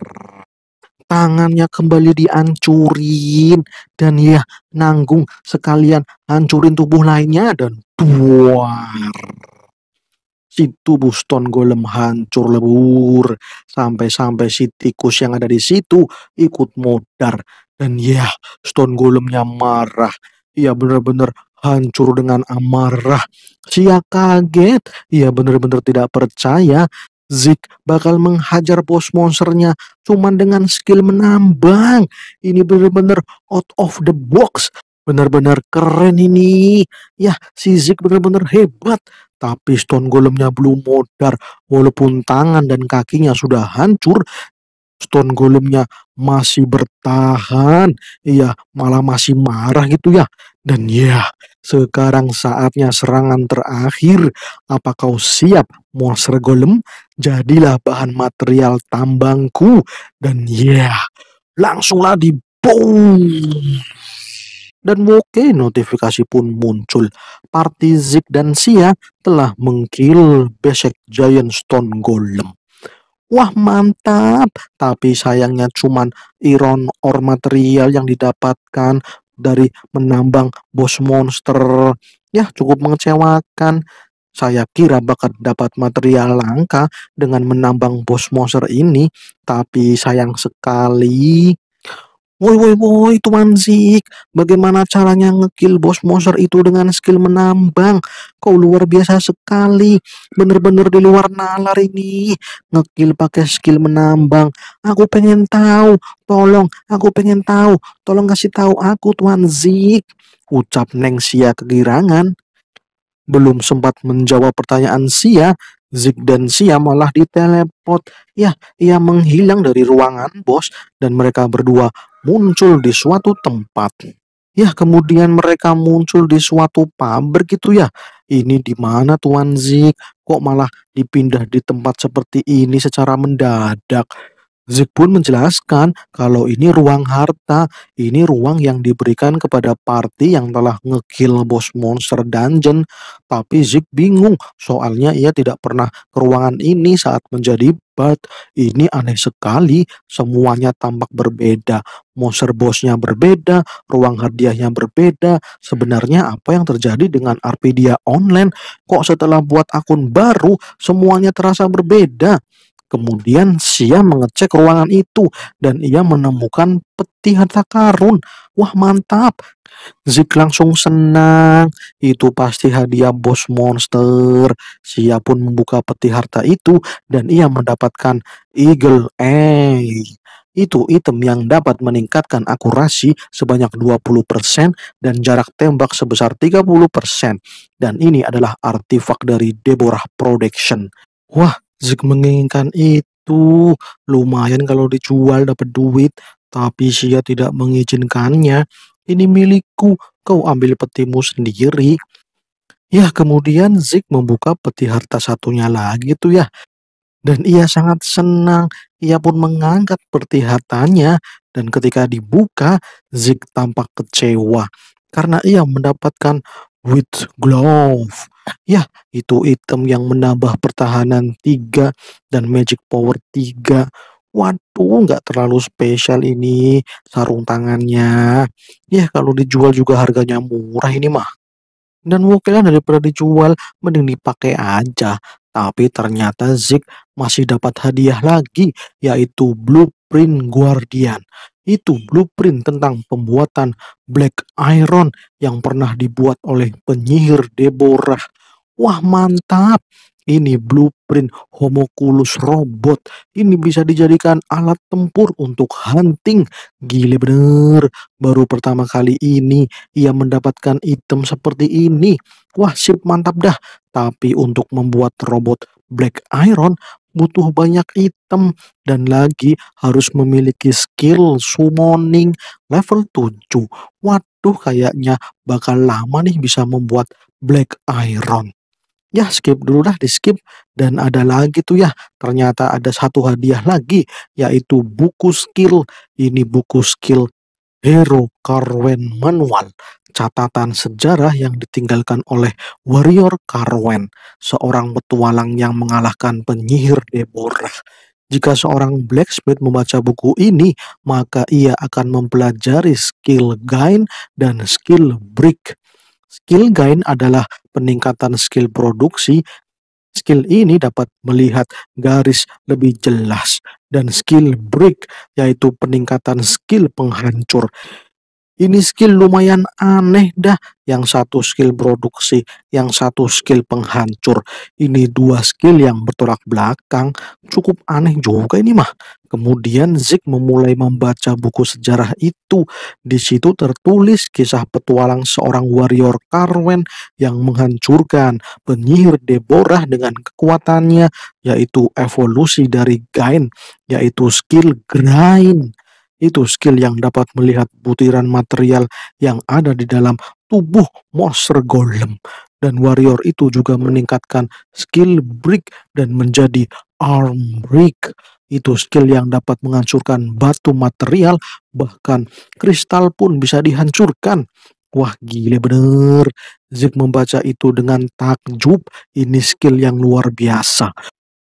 Tangannya kembali dihancurin. Dan ya, nanggung sekalian hancurin tubuh lainnya dan buar si tubuh stone golem hancur lebur sampai-sampai si tikus yang ada di situ ikut modar dan ya, yeah, Stone Golemnya marah. Ia benar-benar hancur dengan amarah. Sia kaget, ia benar-benar tidak percaya Zik bakal menghajar bos monsternya cuman dengan skill menambang. Ini benar-benar out of the box. Benar-benar keren ini. Ya, si Zik benar-benar hebat. Tapi stone golemnya belum modar. Walaupun tangan dan kakinya sudah hancur, stone golemnya masih bertahan iya malah masih marah gitu ya dan ya sekarang saatnya serangan terakhir apa kau siap monster golem jadilah bahan material tambangku dan ya langsunglah di boom dan Woke notifikasi pun muncul. Partizip dan Sia telah mengkill Besek Giant Stone Golem wah mantap. Tapi sayangnya cuman iron ore material yang didapatkan dari menambang bos monster. Ya cukup mengecewakan. Saya kira bakal dapat material langka dengan menambang bos monster ini, tapi sayang sekali Woi woi woi Tuan Zik, bagaimana caranya ngekill bos monster itu dengan skill menambang? Kau luar biasa sekali, bener-bener di luar nalar ini. Ngekill pakai skill menambang. Aku pengen tahu, tolong, aku pengen tahu, tolong kasih tahu aku Tuan Zik. Ucap Neng Sia kegirangan. Belum sempat menjawab pertanyaan Sia, Zik dan Sia malah diteleport. Ya, ia menghilang dari ruangan bos dan mereka berdua muncul di suatu tempat. Ya, kemudian mereka muncul di suatu pabrik gitu ya. Ini di mana Tuan Zik? Kok malah dipindah di tempat seperti ini secara mendadak? Zik pun menjelaskan kalau ini ruang harta, ini ruang yang diberikan kepada party yang telah ngekill bos monster dungeon. Tapi Zik bingung, soalnya ia tidak pernah ke ruangan ini saat menjadi bat. Ini aneh sekali, semuanya tampak berbeda. Monster bosnya berbeda, ruang hadiahnya berbeda. Sebenarnya apa yang terjadi dengan Arpedia Online? Kok setelah buat akun baru, semuanya terasa berbeda? Kemudian Sia mengecek ruangan itu dan ia menemukan peti harta karun. Wah mantap. Zik langsung senang. Itu pasti hadiah bos monster. Sia pun membuka peti harta itu dan ia mendapatkan eagle egg. Itu item yang dapat meningkatkan akurasi sebanyak 20% dan jarak tembak sebesar 30%. Dan ini adalah artifak dari Deborah Production. Wah, Zik menginginkan itu. Lumayan kalau dijual dapat duit, tapi Sia tidak mengizinkannya. Ini milikku, kau ambil petimu sendiri. Ya, kemudian Zik membuka peti harta satunya lagi tuh ya. Dan ia sangat senang, ia pun mengangkat peti hartanya dan ketika dibuka, Zik tampak kecewa karena ia mendapatkan with glove Ya, itu item yang menambah pertahanan 3 dan magic power 3. Waduh, nggak terlalu spesial ini sarung tangannya. Ya, kalau dijual juga harganya murah ini mah. Dan mungkin daripada dijual, mending dipakai aja. Tapi ternyata zik masih dapat hadiah lagi, yaitu Blueprint Guardian itu blueprint tentang pembuatan Black Iron yang pernah dibuat oleh penyihir Deborah. Wah mantap, ini blueprint homokulus robot. Ini bisa dijadikan alat tempur untuk hunting. Gile bener. Baru pertama kali ini ia mendapatkan item seperti ini. Wah sip mantap dah. Tapi untuk membuat robot Black Iron butuh banyak item, dan lagi harus memiliki skill summoning level 7. Waduh, kayaknya bakal lama nih bisa membuat Black Iron. Ya, skip dulu dah, di skip. Dan ada lagi tuh ya, ternyata ada satu hadiah lagi, yaitu buku skill. Ini buku skill Hero Carwen Manual catatan sejarah yang ditinggalkan oleh warrior Carwen, seorang petualang yang mengalahkan penyihir Deborah. Jika seorang blacksmith membaca buku ini, maka ia akan mempelajari skill gain dan skill brick. Skill gain adalah peningkatan skill produksi. Skill ini dapat melihat garis lebih jelas dan skill break yaitu peningkatan skill penghancur. Ini skill lumayan aneh dah. Yang satu skill produksi, yang satu skill penghancur. Ini dua skill yang bertolak belakang. Cukup aneh juga ini mah. Kemudian Zik memulai membaca buku sejarah itu. Di situ tertulis kisah petualang seorang warrior Karwen yang menghancurkan penyihir Deborah dengan kekuatannya, yaitu evolusi dari Gain, yaitu skill Grind. Itu skill yang dapat melihat butiran material yang ada di dalam tubuh monster golem. Dan warrior itu juga meningkatkan skill brick dan menjadi arm brick Itu skill yang dapat menghancurkan batu material, bahkan kristal pun bisa dihancurkan. Wah gila bener. zik membaca itu dengan takjub. Ini skill yang luar biasa.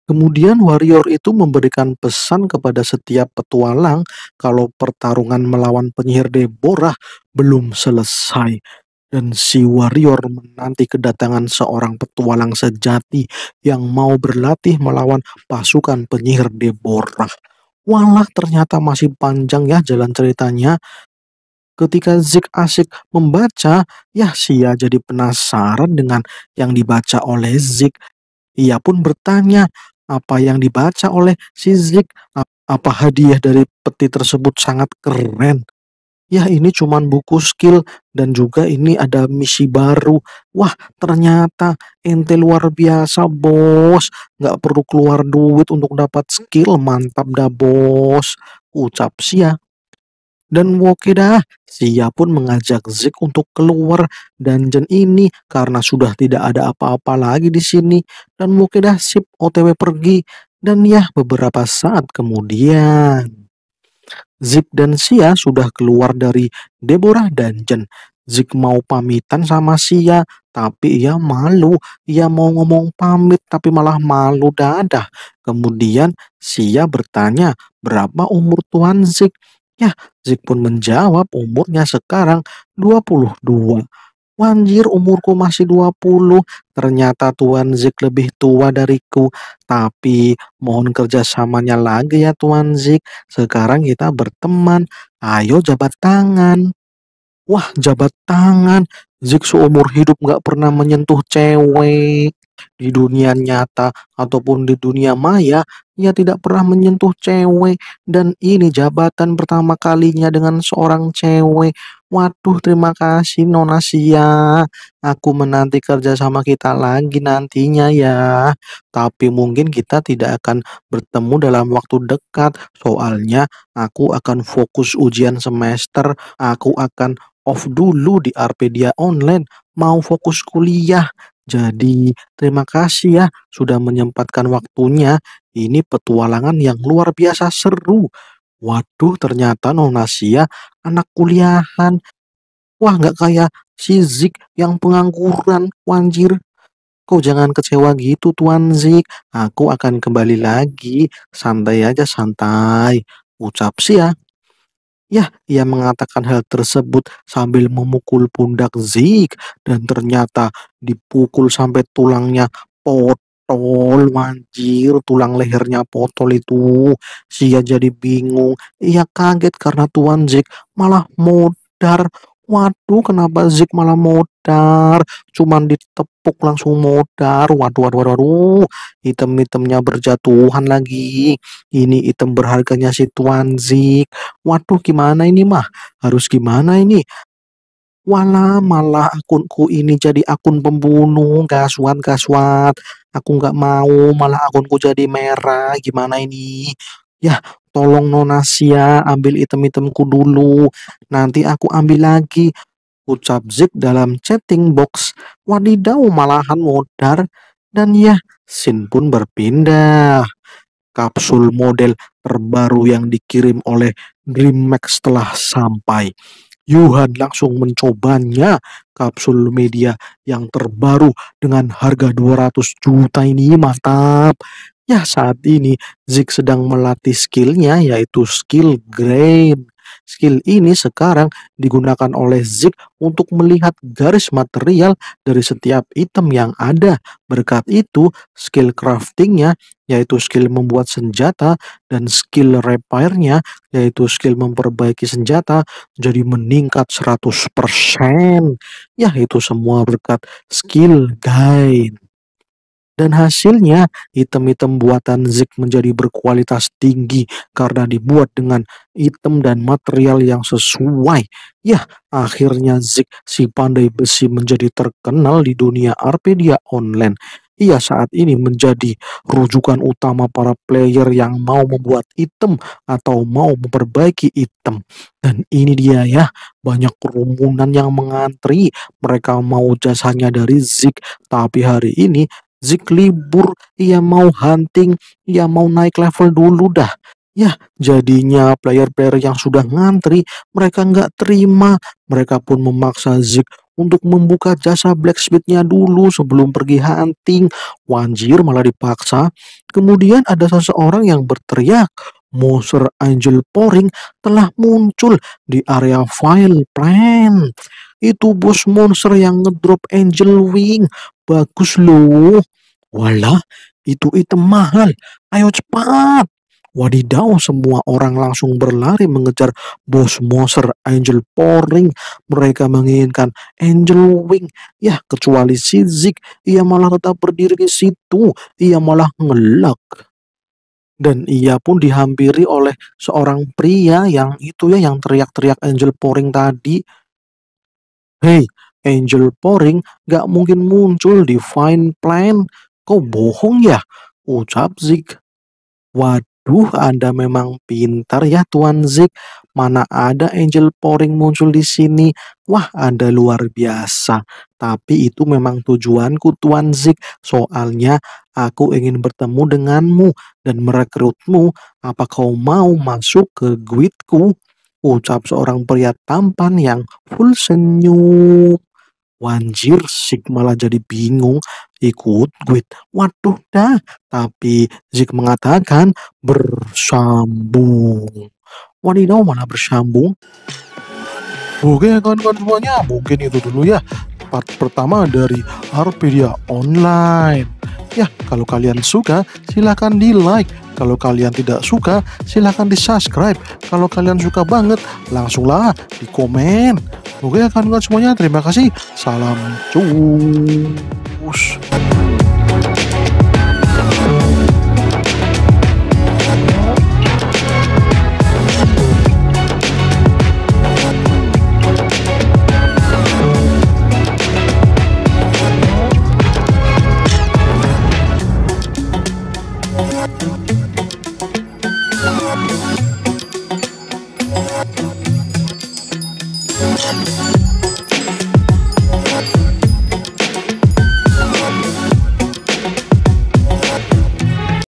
Kemudian warrior itu memberikan pesan kepada setiap petualang kalau pertarungan melawan penyihir Deborah belum selesai. Dan si warrior menanti kedatangan seorang petualang sejati yang mau berlatih melawan pasukan penyihir Deborah. Walah ternyata masih panjang ya jalan ceritanya. Ketika Zik asik membaca, ya sia jadi penasaran dengan yang dibaca oleh Zik. Ia pun bertanya, apa yang dibaca oleh Sizik, apa hadiah dari peti tersebut sangat keren. Ya ini cuman buku skill dan juga ini ada misi baru. Wah ternyata ente luar biasa bos. Gak perlu keluar duit untuk dapat skill mantap dah bos. Ucap Sia dan dah. Sia pun mengajak Zik untuk keluar dungeon ini karena sudah tidak ada apa-apa lagi di sini. Dan dah sip otw pergi dan ya beberapa saat kemudian. Zik dan Sia sudah keluar dari Deborah Dungeon. Zik mau pamitan sama Sia, tapi ia malu. Ia mau ngomong pamit, tapi malah malu dadah. Kemudian Sia bertanya, berapa umur Tuan Zik? Ya, nah, Zik pun menjawab umurnya sekarang 22. Wanjir umurku masih 20, ternyata Tuan Zik lebih tua dariku. Tapi mohon kerjasamanya lagi ya Tuan Zik, sekarang kita berteman, ayo jabat tangan. Wah, jabat tangan, Zik seumur hidup gak pernah menyentuh cewek di dunia nyata ataupun di dunia maya, ia tidak pernah menyentuh cewek dan ini jabatan pertama kalinya dengan seorang cewek. Waduh, terima kasih Nona Sia. Aku menanti kerja sama kita lagi nantinya ya. Tapi mungkin kita tidak akan bertemu dalam waktu dekat. Soalnya aku akan fokus ujian semester, aku akan off dulu di Arpedia online, mau fokus kuliah. Jadi, terima kasih ya sudah menyempatkan waktunya. Ini petualangan yang luar biasa seru. Waduh, ternyata Nonasia anak kuliahan. Wah, nggak kayak si Zik yang pengangguran, wanjir. Kau jangan kecewa gitu, Tuan Zik. Aku akan kembali lagi. Santai aja, santai. Ucap sih ya. Ya, ia mengatakan hal tersebut sambil memukul pundak Zeke dan ternyata dipukul sampai tulangnya potol, manjir, tulang lehernya potol itu. Sia jadi bingung, ia kaget karena Tuan Zeke malah modar Waduh, kenapa Zik malah modar? Cuman ditepuk langsung modar. Waduh, waduh, waduh, waduh. Item-itemnya berjatuhan lagi. Ini item berharganya si Tuan Zik. Waduh, gimana ini mah? Harus gimana ini? Wala malah akunku ini jadi akun pembunuh, gaswat gaswat. Aku nggak mau malah akunku jadi merah. Gimana ini? Ya, tolong Nonasia ambil item-itemku dulu, nanti aku ambil lagi. Ucap Zik dalam chatting box, wadidaw malahan modar, dan ya, Sin pun berpindah. Kapsul model terbaru yang dikirim oleh DreamMax telah sampai. Yuhan langsung mencobanya kapsul media yang terbaru dengan harga 200 juta ini mantap Ya saat ini Zik sedang melatih skillnya yaitu skill grain. Skill ini sekarang digunakan oleh Zik untuk melihat garis material dari setiap item yang ada. Berkat itu, skill craftingnya yaitu skill membuat senjata dan skill repairnya yaitu skill memperbaiki senjata jadi meningkat 100%. Ya itu semua berkat skill guide. Dan hasilnya item-item buatan Zik menjadi berkualitas tinggi karena dibuat dengan item dan material yang sesuai. Ya, akhirnya Zik si pandai besi menjadi terkenal di dunia Arpedia Online. Ia saat ini menjadi rujukan utama para player yang mau membuat item atau mau memperbaiki item. Dan ini dia ya, banyak kerumunan yang mengantri. Mereka mau jasanya dari Zik, tapi hari ini Zik libur, ia mau hunting, ia mau naik level dulu dah. Ya, jadinya player-player yang sudah ngantri, mereka nggak terima. Mereka pun memaksa Zik untuk membuka jasa blacksmithnya dulu sebelum pergi hunting. Wanjir malah dipaksa. Kemudian ada seseorang yang berteriak, Monster Angel Poring telah muncul di area file plan. Itu bos monster yang ngedrop Angel Wing bagus loh. Walah, itu item mahal. Ayo cepat. Wadidaw, semua orang langsung berlari mengejar bos monster Angel Poring. Mereka menginginkan Angel Wing. Ya, kecuali Sizik, ia malah tetap berdiri di situ. Ia malah ngelak. Dan ia pun dihampiri oleh seorang pria yang itu ya yang teriak-teriak Angel Poring tadi. Hei, angel pouring gak mungkin muncul di fine plan. Kau bohong ya? Ucap Zik. Waduh, Anda memang pintar ya Tuan Zik. Mana ada angel pouring muncul di sini. Wah, Anda luar biasa. Tapi itu memang tujuanku Tuan Zik. Soalnya aku ingin bertemu denganmu dan merekrutmu. Apa kau mau masuk ke guildku? Ucap seorang pria tampan yang full senyum. Wanjir, Zik malah jadi bingung ikut gue. Waduh dah, tapi Zik mengatakan bersambung. Wadidaw mana bersambung. Oke kawan-kawan semuanya, mungkin itu dulu ya part pertama dari Harpedia Online. Ya, kalau kalian suka, silahkan di like. Kalau kalian tidak suka, silahkan di subscribe. Kalau kalian suka banget, langsunglah di komen. Oke, kawan-kawan semuanya, terima kasih. Salam cus.